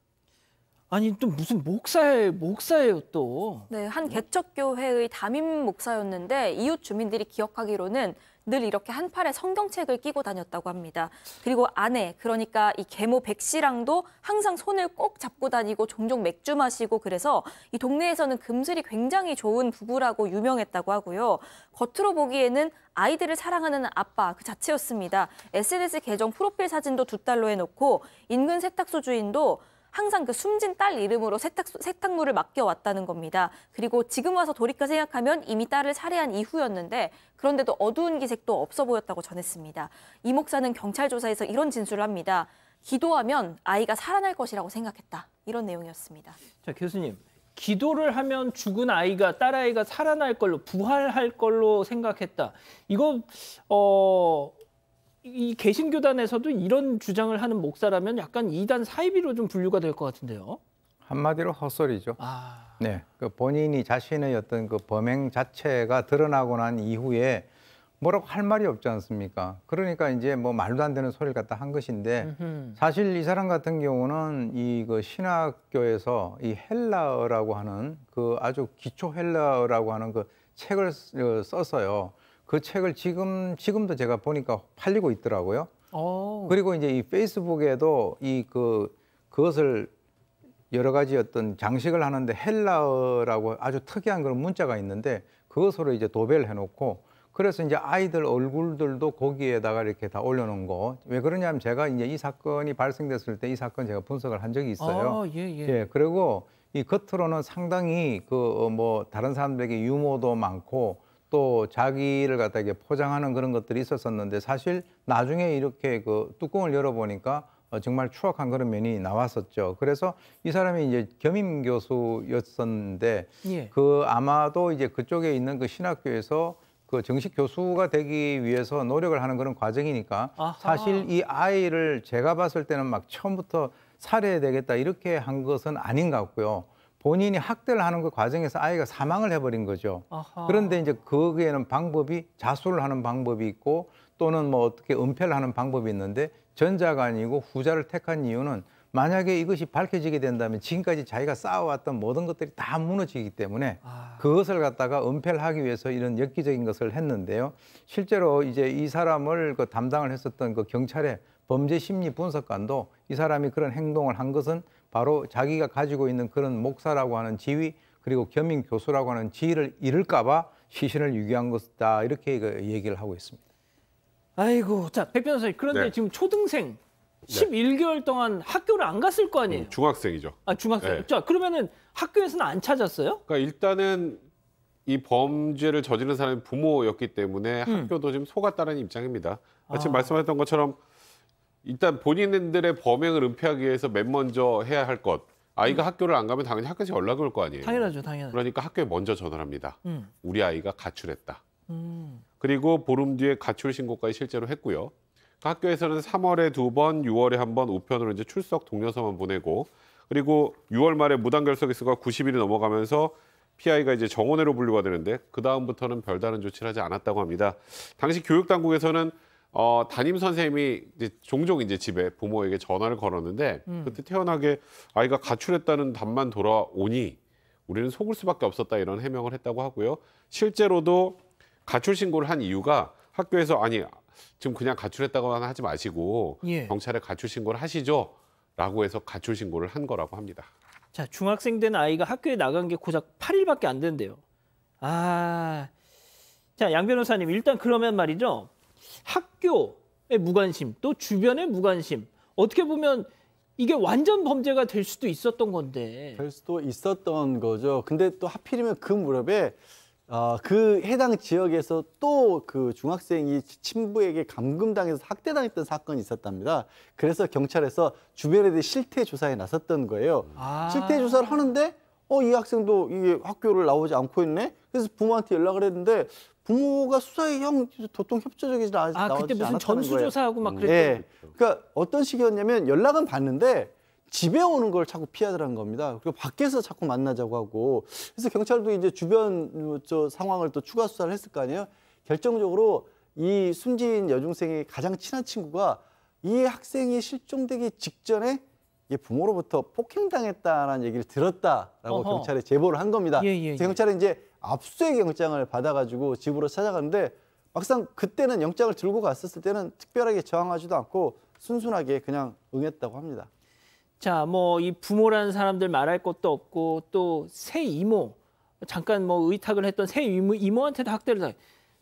아니 또 무슨 목사의 목사예요 또. 네, 한 개척 교회의 담임 목사였는데 이웃 주민들이 기억하기로는 늘 이렇게 한 팔에 성경책을 끼고 다녔다고 합니다. 그리고 아내, 그러니까 이 계모 백 씨랑도 항상 손을 꼭 잡고 다니고 종종 맥주 마시고 그래서 이 동네에서는 금슬이 굉장히 좋은 부부라고 유명했다고 하고요. 겉으로 보기에는 아이들을 사랑하는 아빠 그 자체였습니다. SNS 계정 프로필 사진도 두 달러 해놓고 인근 세탁소 주인도 항상 그 숨진 딸 이름으로 세탁, 세탁물을 맡겨왔다는 겁니다. 그리고 지금 와서 돌이켜 생각하면 이미 딸을 살해한 이후였는데 그런데도 어두운 기색도 없어 보였다고 전했습니다. 이 목사는 경찰 조사에서 이런 진술을 합니다. 기도하면 아이가 살아날 것이라고 생각했다. 이런 내용이었습니다. 자, 교수님. 기도를 하면 죽은 아이가 딸아이가 살아날 걸로 부활할 걸로 생각했다. 이거 어이 개신교단에서도 이런 주장을 하는 목사라면 약간 이단 사이비로 좀 분류가 될 것 같은데요. 한마디로 헛소리죠. 아... 네, 그 본인이 자신의 어떤 그 범행 자체가 드러나고 난 이후에 뭐라고 할 말이 없지 않습니까? 그러니까 이제 뭐 말도 안 되는 소리를 갖다 한 것인데 사실 이 사람 같은 경우는 이 그 신학교에서 이 헬라어라고 하는 그 아주 기초 헬라어라고 하는 그 책을 어, 써서요. 그 책을 지금 지금도 제가 보니까 팔리고 있더라고요. 오. 어. 그리고 이제 이 페이스북에도 이 그 그것을 여러 가지 어떤 장식을 하는데 헬라어라고 아주 특이한 그런 문자가 있는데 그것으로 이제 도배를 해놓고 그래서 이제 아이들 얼굴들도 거기에다가 이렇게 다 올려놓은 거. 왜 그러냐면 제가 이제 이 사건이 발생됐을 때 이 사건 제가 분석을 한 적이 있어요. 아, 예, 예. 예, 그리고 이 겉으로는 상당히 그뭐 어, 다른 사람들에게 유머도 많고 또 자기를 갖다 이게 포장하는 그런 것들이 있었었는데 사실 나중에 이렇게 그 뚜껑을 열어보니까 어, 정말 추악한 그런 면이 나왔었죠. 그래서 이 사람이 이제 겸임 교수였었는데 예. 그 아마도 이제 그쪽에 있는 그 신학교에서 그 정식 교수가 되기 위해서 노력을 하는 그런 과정이니까 아하. 사실 이 아이를 제가 봤을 때는 막 처음부터 살해야 되겠다 이렇게 한 것은 아닌 것 같고요. 본인이 학대를 하는 그 과정에서 아이가 사망을 해버린 거죠. 아하. 그런데 이제 거기에는 방법이 자수를 하는 방법이 있고 또는 뭐 어떻게 은폐를 하는 방법이 있는데 전자가 아니고 후자를 택한 이유는 만약에 이것이 밝혀지게 된다면 지금까지 자기가 쌓아왔던 모든 것들이 다 무너지기 때문에 아... 그것을 갖다가 은폐를 하기 위해서 이런 엽기적인 것을 했는데요. 실제로 이제 이 사람을 그 담당을 했었던 그 경찰의 범죄 심리 분석관도 이 사람이 그런 행동을 한 것은 바로 자기가 가지고 있는 그런 목사라고 하는 지위 그리고 겸임 교수라고 하는 지위를 잃을까 봐 시신을 유기한 것이다 이렇게 얘기를 하고 있습니다. 아이고 자백 변호사님 그런데 네. 지금 초등생 11개월 동안 학교를 안 갔을 거 아니에요? 음, 중학생이죠. 아 중학생. 네. 자 그러면은 학교에서는 안 찾았어요? 그러니까 일단은 이 범죄를 저지른 사람이 부모였기 때문에 음. 학교도 지금 속았다는 입장입니다. 마침 아. 말씀하셨던 것처럼 일단 본인들의 범행을 은폐하기 위해서 맨 먼저 해야 할 것. 아이가 음. 학교를 안 가면 당연히 학교에서 연락이 올 거 아니에요. 당연하죠, 당연하죠. 그러니까 학교에 먼저 전화를 합니다. 음. 우리 아이가 가출했다. 음. 그리고 보름 뒤에 가출 신고까지 실제로 했고요. 그러니까 학교에서는 3월에 두 번, 6월에 한 번 우편으로 이제 출석 동료서만 보내고 그리고 6월 말에 무단 결석 횟수가 90일이 넘어가면서 PI가 이제 정원회로 분류가 되는데 그 다음부터는 별다른 조치를 하지 않았다고 합니다. 당시 교육 당국에서는 어, 담임 선생님이 이제 종종 이제 집에 부모에게 전화를 걸었는데 음. 그때 태연하게 아이가 가출했다는 답만 돌아오니 우리는 속을 수밖에 없었다 이런 해명을 했다고 하고요. 실제로도 가출 신고를 한 이유가 학교에서 아니 지금 그냥 가출했다고만 하지 마시고 예. 경찰에 가출 신고를 하시죠라고 해서 가출 신고를 한 거라고 합니다. 자 중학생 된 아이가 학교에 나간 게 고작 8일밖에 안 된대요. 아, 자 양 변호사님 일단 그러면 말이죠. 학교의 무관심, 또 주변의 무관심. 어떻게 보면 이게 완전 범죄가 될 수도 있었던 건데. 될 수도 있었던 거죠. 근데 또 하필이면 그 무렵에 어, 그 해당 지역에서 또 그 중학생이 친부에게 감금당해서 학대당했던 사건이 있었답니다. 그래서 경찰에서 주변에 대해 실태 조사에 나섰던 거예요. 아. 실태 조사를 하는데 어, 이 학생도 이게 학교를 나오지 않고 있네? 그래서 부모한테 연락을 했는데 부모가 수사에 형 도통 협조적이지 않았서 아, 그때 무슨 전수조사하고 막 음. 그랬죠. 예. 네. 그러니까 어떤 식이었냐면 연락은 받는데 집에 오는 걸 자꾸 피하더라는 겁니다. 그리고 밖에서 자꾸 만나자고 하고 그래서 경찰도 이제 주변 저 상황을 또 추가 수사를 했을 거 아니에요. 결정적으로 이 숨진 여중생이 가장 친한 친구가 이 학생이 실종되기 직전에 이 부모로부터 폭행당했다라는 얘기를 들었다라고 어허. 경찰에 제보를 한 겁니다. 예, 예, 예. 경찰은 이제 압수의 영장을 받아가지고 집으로 찾아갔는데 막상 그때는 영장을 들고 갔었을 때는 특별하게 저항하지도 않고 순순하게 그냥 응했다고 합니다. 자, 뭐 이 부모라는 사람들 말할 것도 없고 또 새 이모 잠깐 뭐 의탁을 했던 새 이모, 이모한테도 학대를 당.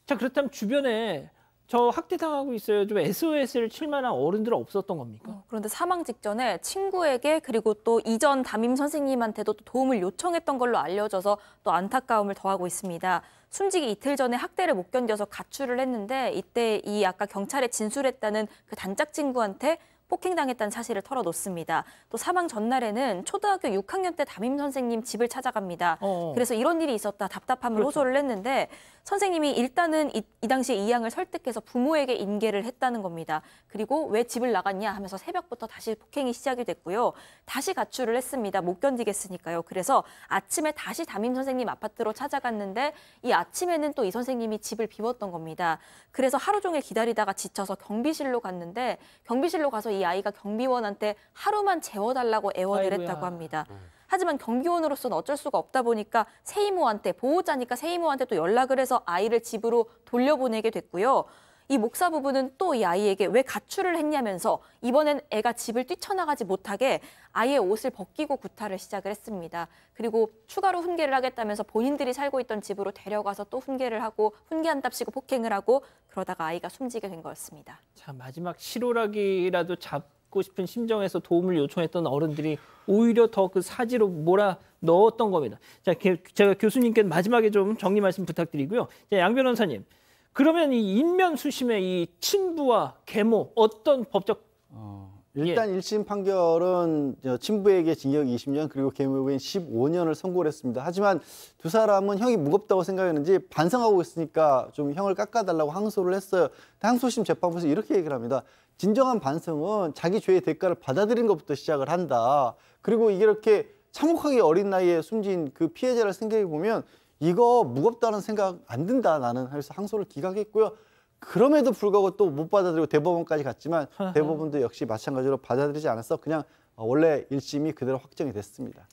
자, 그렇다면 주변에 저 학대 당하고 있어요. 좀 SOS를 칠 만한 어른들 없었던 겁니까? 어, 그런데 사망 직전에 친구에게 그리고 또 이전 담임 선생님한테도 도움을 요청했던 걸로 알려져서 또 안타까움을 더하고 있습니다. 숨지기 이틀 전에 학대를 못 견뎌서 가출을 했는데 이때 이 아까 경찰에 진술했다는 그 단짝 친구한테 폭행당했다는 사실을 털어놓습니다. 또 사망 전날에는 초등학교 6학년 때 담임 선생님 집을 찾아갑니다. 어 그래서 이런 일이 있었다 답답함을 그렇죠. 호소를 했는데 선생님이 일단은 이, 이 당시에 이양을 설득해서 부모에게 인계를 했다는 겁니다. 그리고 왜 집을 나갔냐 하면서 새벽부터 다시 폭행이 시작이 됐고요. 다시 가출을 했습니다. 못 견디겠으니까요. 그래서 아침에 다시 담임 선생님 아파트로 찾아갔는데 이 아침에는 또 이 선생님이 집을 비웠던 겁니다. 그래서 하루 종일 기다리다가 지쳐서 경비실로 갔는데 경비실로 가서 이이 아이가 경비원한테 하루만 재워달라고 애원을 아이고야. 했다고 합니다. 음. 하지만 경비원으로서는 어쩔 수가 없다 보니까 세이모한테 보호자니까 세이모한테 또 연락을 해서 아이를 집으로 돌려보내게 됐고요. 이 목사 부부는 또 이 아이에게 왜 가출을 했냐면서 이번엔 애가 집을 뛰쳐나가지 못하게 아이의 옷을 벗기고 구타를 시작을 했습니다. 그리고 추가로 훈계를 하겠다면서 본인들이 살고 있던 집으로 데려가서 또 훈계를 하고 훈계한답시고 폭행을 하고 그러다가 아이가 숨지게 된 거였습니다. 자 마지막 실오라기라도 잡고 싶은 심정에서 도움을 요청했던 어른들이 오히려 더 그 사지로 몰아 넣었던 겁니다. 자 제가 교수님께 마지막에 좀 정리 말씀 부탁드리고요. 자, 양 변호사님. 그러면 이 인면 수심의 이 친부와 계모 어떤 법적 어, 일단 예. 1심 판결은 친부에게 징역 20년 그리고 계모에게 15년을 선고를 했습니다. 하지만 두 사람은 형이 무겁다고 생각했는지 반성하고 있으니까 좀 형을 깎아달라고 항소를 했어요. 항소심 재판부에서 이렇게 얘기를 합니다. 진정한 반성은 자기 죄의 대가를 받아들인 것부터 시작을 한다. 그리고 이렇게 참혹하게 어린 나이에 숨진 그 피해자를 생각해 보면 이거 무겁다는 생각 안 든다 나는 해서 항소를 기각했고요. 그럼에도 불구하고 또 못 받아들이고 대법원까지 갔지만 대법원도 역시 마찬가지로 받아들이지 않았어 그냥 어, 원래 일심이 그대로 확정이 됐습니다.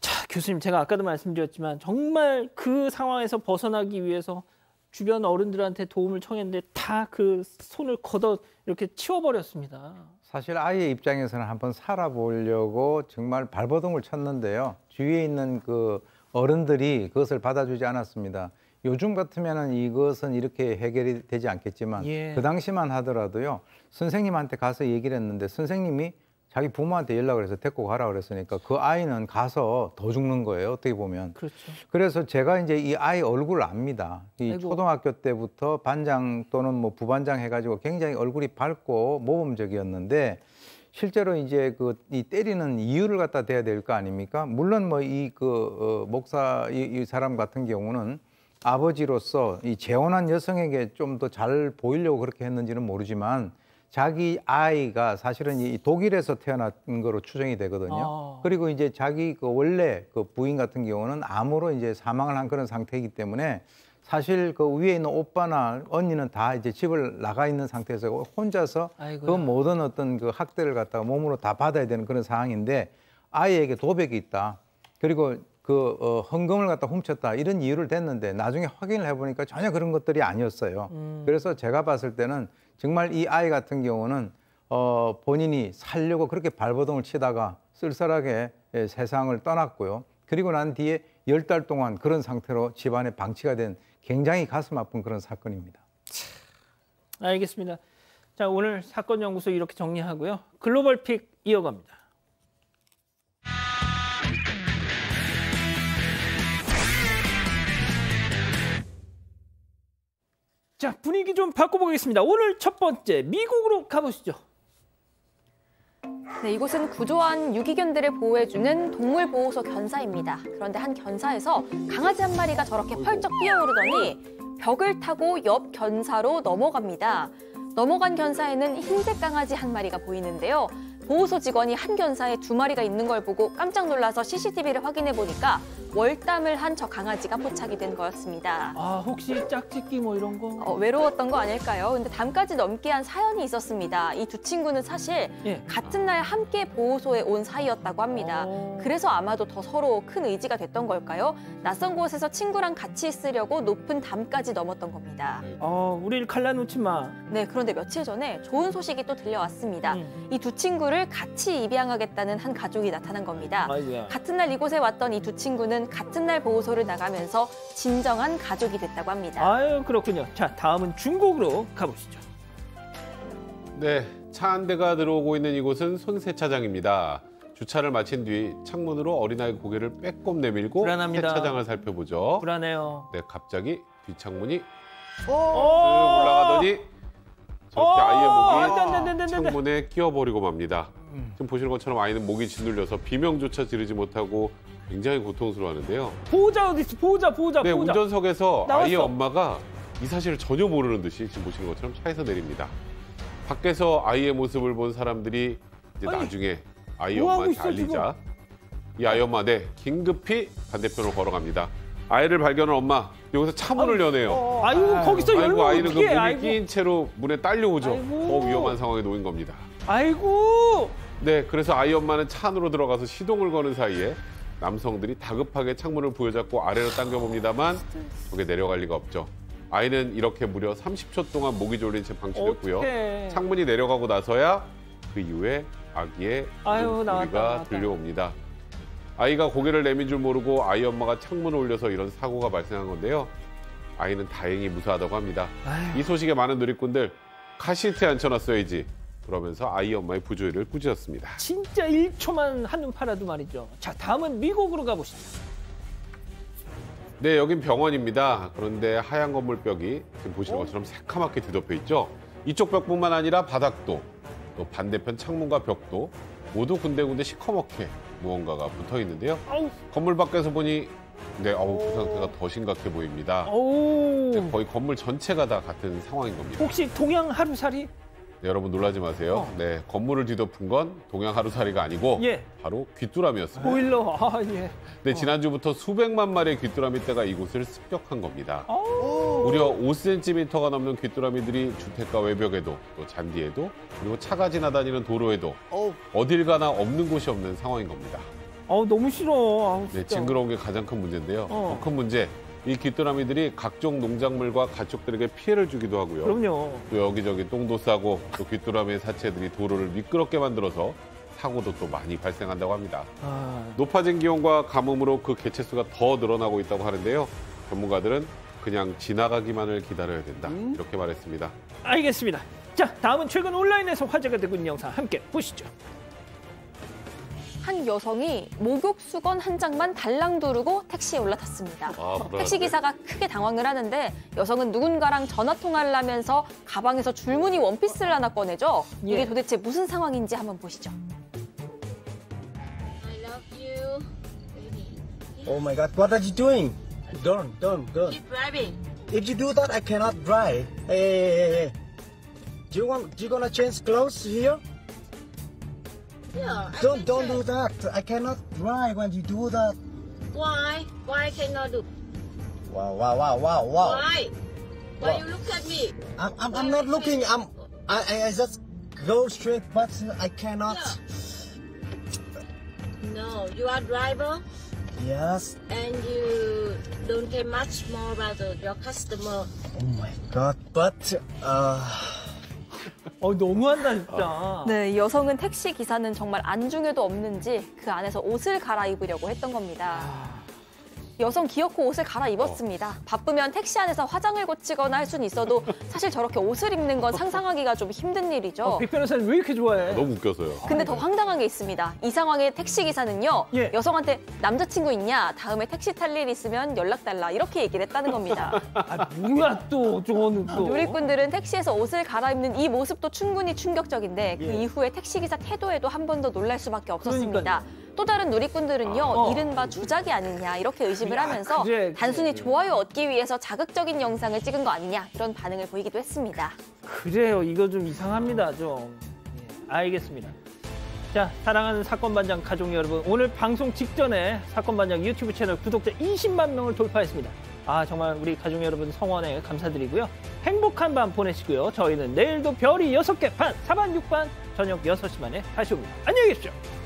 자, 교수님 제가 아까도 말씀드렸지만 정말 그 상황에서 벗어나기 위해서 주변 어른들한테 도움을 청했는데 다 그 손을 걷어 이렇게 치워버렸습니다. 사실 아이의 입장에서는 한번 살아보려고 정말 발버둥을 쳤는데요. 주위에 있는 그 어른들이 그것을 받아주지 않았습니다. 요즘 같으면은 이것은 이렇게 해결이 되지 않겠지만 예. 그 당시만 하더라도요 선생님한테 가서 얘기를 했는데 선생님이 자기 부모한테 연락을 해서 데리고 가라 그랬으니까 그 아이는 가서 더 죽는 거예요 어떻게 보면 그렇죠. 그래서 제가 이제 이 아이 얼굴을 압니다 이 아이고. 초등학교 때부터 반장 또는 뭐 부반장 해가지고 굉장히 얼굴이 밝고 모범적이었는데 실제로 이제 그이 때리는 이유를 갖다 대야 될 거 아닙니까? 물론 뭐 이그 어, 목사 이, 이 사람 같은 경우는 아버지로서 이 재혼한 여성에게 좀 더 잘 보이려고 그렇게 했는지는 모르지만 자기 아이가 사실은 이 독일에서 태어난 거로 추정이 되거든요. 어. 그리고 이제 자기 그 원래 그 부인 같은 경우는 암으로 이제 사망을 한 그런 상태이기 때문에 사실 그 위에 있는 오빠나 언니는 다 이제 집을 나가 있는 상태에서 혼자서 아이고야. 그 모든 어떤 그 학대를 갖다가 몸으로 다 받아야 되는 그런 상황인데 아이에게 도백이 있다. 그리고 그 어, 헌금을 갖다 훔쳤다 이런 이유를 댔는데 나중에 확인을 해보니까 전혀 그런 것들이 아니었어요. 음. 그래서 제가 봤을 때는 정말 이 아이 같은 경우는 어, 본인이 살려고 그렇게 발버둥을 치다가 쓸쓸하게 예, 세상을 떠났고요. 그리고 난 뒤에 열 달 동안 그런 상태로 집안에 방치가 된 굉장히 가슴 아픈 그런 사건입니다. 알겠습니다. 자, 오늘 사건 연구소 이렇게 정리하고요. 글로벌 픽 이어갑니다. 자, 분위기 좀 바꿔보겠습니다. 오늘 첫 번째 미국으로 가보시죠. 네, 이곳은 구조한 유기견들을 보호해주는 동물보호소 견사입니다. 그런데 한 견사에서 강아지 한 마리가 저렇게 펄쩍 뛰어오르더니 벽을 타고 옆 견사로 넘어갑니다. 넘어간 견사에는 흰색 강아지 한 마리가 보이는데요. 보호소 직원이 한 견사에 두 마리가 있는 걸 보고 깜짝 놀라서 CCTV를 확인해 보니까 월담을 한 저 강아지가 포착이 된 거였습니다. 아 혹시 짝짓기 뭐 이런 거? 어, 외로웠던 거 아닐까요? 근데 담까지 넘게 한 사연이 있었습니다. 이 두 친구는 사실 예. 같은 날 함께 보호소에 온 사이였다고 합니다. 어... 그래서 아마도 더 서로 큰 의지가 됐던 걸까요? 낯선 곳에서 친구랑 같이 있으려고 높은 담까지 넘었던 겁니다. 어, 우리를 갈라놓지 마. 네, 그런데 며칠 전에 좋은 소식이 또 들려왔습니다. 음. 이두 친구를 친구를 같이 입양하겠다는 한 가족이 나타난 겁니다. 아, 예. 같은 날 이곳에 왔던 이 두 친구는 같은 날 보호소를 나가면서 진정한 가족이 됐다고 합니다. 아유 그렇군요. 자 다음은 중국으로 가보시죠. 네, 차 한 대가 들어오고 있는 이곳은 손세차장입니다. 주차를 마친 뒤 창문으로 어린아이 고개를 빼꼼 내밀고 불안합니다. 세차장을 살펴보죠. 불안해요. 네, 갑자기 뒷창문이 쓱 올라가더니 저렇게 어, 아이의 목이 안 돼, 안 돼, 안 돼, 창문에 끼어버리고 맙니다. 음. 지금 보시는 것처럼 아이는 목이 짓눌려서 비명조차 지르지 못하고 굉장히 고통스러워하는데요. 보호자 어디 있어? 보호자, 보호자, 네, 보호자. 운전석에서 아이의 엄마가 이 사실을 전혀 모르는 듯이 지금 보시는 것처럼 차에서 내립니다. 밖에서 아이의 모습을 본 사람들이 이제 아니, 나중에 아이 뭐 엄마한테 있어, 알리자 이 아이 엄마 네 긴급히 반대편으로 걸어갑니다. 아이를 발견한 엄마 여기서 차 문을 여네요. 어. 아이고 아. 거기서 아이고 아이는 그물떻게이 끼인 채로 문에 딸려오죠. 더 위험한 상황에 놓인 겁니다. 아이고 네, 그래서 아이 엄마는 차 안으로 들어가서 시동을 거는 사이에 남성들이 다급하게 창문을 부여잡고 아래로 당겨봅니다만 거게 내려갈 리가 없죠. 아이는 이렇게 무려 30초 동안 목이 졸린 채 방치됐고요. 어떡해. 창문이 내려가고 나서야 그 이후에 아기의 아유, 나왔다, 가 나왔다. 들려옵니다. 아이가 고개를 내민 줄 모르고 아이 엄마가 창문을 올려서 이런 사고가 발생한 건데요. 아이는 다행히 무사하다고 합니다. 아유. 이 소식에 많은 누리꾼들 카시트에 앉혀놨어야지. 그러면서 아이 엄마의 부조리를 꾸짖었습니다. 진짜 1초만 한눈 팔아도 말이죠. 자, 다음은 미국으로 가보시죠. 네, 여긴 병원입니다. 그런데 하얀 건물벽이 지금 보시는 어? 것처럼 새카맣게 뒤덮여 있죠. 이쪽 벽뿐만 아니라 바닥도, 또 반대편 창문과 벽도 모두 군데군데 시커멓게 무언가가 붙어 있는데요. 건물 밖에서 보니 네, 아우 그 상태가 더 심각해 보입니다. 오. 네, 거의 건물 전체가 다 같은 상황인 겁니다. 혹시 동양 하루살이? 네, 여러분 놀라지 마세요. 어. 네, 건물을 뒤덮은 건 동양 하루살이가 아니고 예. 바로 귀뚜라미였습니다. 보일러, 아 예. 네, 지난주부터 수백만 마리의 귀뚜라미 떼가 이곳을 습격한 겁니다. 아. 오. 무려 5cm가 넘는 귀뚜라미들이 주택가 외벽에도 또 잔디에도 그리고 차가 지나다니는 도로에도 오. 어딜 가나 없는 곳이 없는 상황인 겁니다. 아 너무 싫어. 아 네, 징그러운 게 가장 큰 문제인데요. 어. 더큰 문제 이귀뚜라미들이 각종 농작물과 가축들에게 피해를 주기도 하고요. 그럼요. 또 여기저기 똥도 싸고 또 깃두라미의 사체들이 도로를 미끄럽게 만들어서 사고도 또 많이 발생한다고 합니다. 아... 높아진 기온과 가뭄으로 그 개체수가 더 늘어나고 있다고 하는데요. 전문가들은 그냥 지나가기만을 기다려야 된다. 음? 이렇게 말했습니다. 알겠습니다. 자, 다음은 최근 온라인에서 화제가 되고 있는 영상 함께 보시죠. 한 여성이 목욕 수건 한 장만 달랑 두르고 택시에 올라탔습니다. 아, 택시 기사가 크게 당황을 하는데 여성은 누군가랑 전화 통화를 하면서 가방에서 줄무늬 원피스를 하나 꺼내죠. 이게 예. 도대체 무슨 상황인지 한번 보시죠. Oh my god, what are you doing? Don't, don't, don't. Keep driving. If you do that, I cannot drive. Hey, hey, hey, hey. Do you want, do you gonna change clothes here? I don't don't do that. I cannot drive when you do that. Why? Why I cannot do? Wow wow wow wow wow. Why? Why wow. you look at me? I'm I'm, I'm not looking. I'm I I just go straight, but I cannot. No. no, you are driver. Yes. And you don't care much more about your customer. Oh my god! But uh. 어, 너무한다 진짜. 네, 여성은 택시 기사는 정말 안중에도 없는지 그 안에서 옷을 갈아입으려고 했던 겁니다. 여성 기어코 옷을 갈아입었습니다. 어. 바쁘면 택시 안에서 화장을 고치거나 할 수는 있어도 사실 저렇게 옷을 입는 건 상상하기가 좀 힘든 일이죠. 어, 백 변호사님 왜 이렇게 좋아해? 너무 웃겨서요. 근데 더 황당한 게 있습니다. 이 상황에 택시기사는요. 예. 여성한테 남자친구 있냐? 다음에 택시 탈 일 있으면 연락 달라. 이렇게 얘기를 했다는 겁니다. 아, 뭐야 또 저거는 또. 누리꾼들은 택시에서 옷을 갈아입는 이 모습도 충분히 충격적인데 그 예. 이후에 택시기사 태도에도 한 번 더 놀랄 수밖에 없었습니다. 그러니까요. 또 다른 누리꾼들은요 아, 어. 이른바 주작이 아니냐 이렇게 의심을 야, 하면서 그래, 단순히 좋아요 얻기 위해서 자극적인 영상을 찍은 거 아니냐 이런 반응을 보이기도 했습니다. 그래요 이거 좀 이상합니다 좀 예, 알겠습니다. 자 사랑하는 사건 반장 가족 여러분 오늘 방송 직전에 사건 반장 유튜브 채널 구독자 20만 명을 돌파했습니다. 아 정말 우리 가족 여러분 성원에 감사드리고요. 행복한 밤 보내시고요. 저희는 내일도 별이 6개 반, 4반6반 저녁 6시 반에 다시 옵니다. 안녕히 계십시오.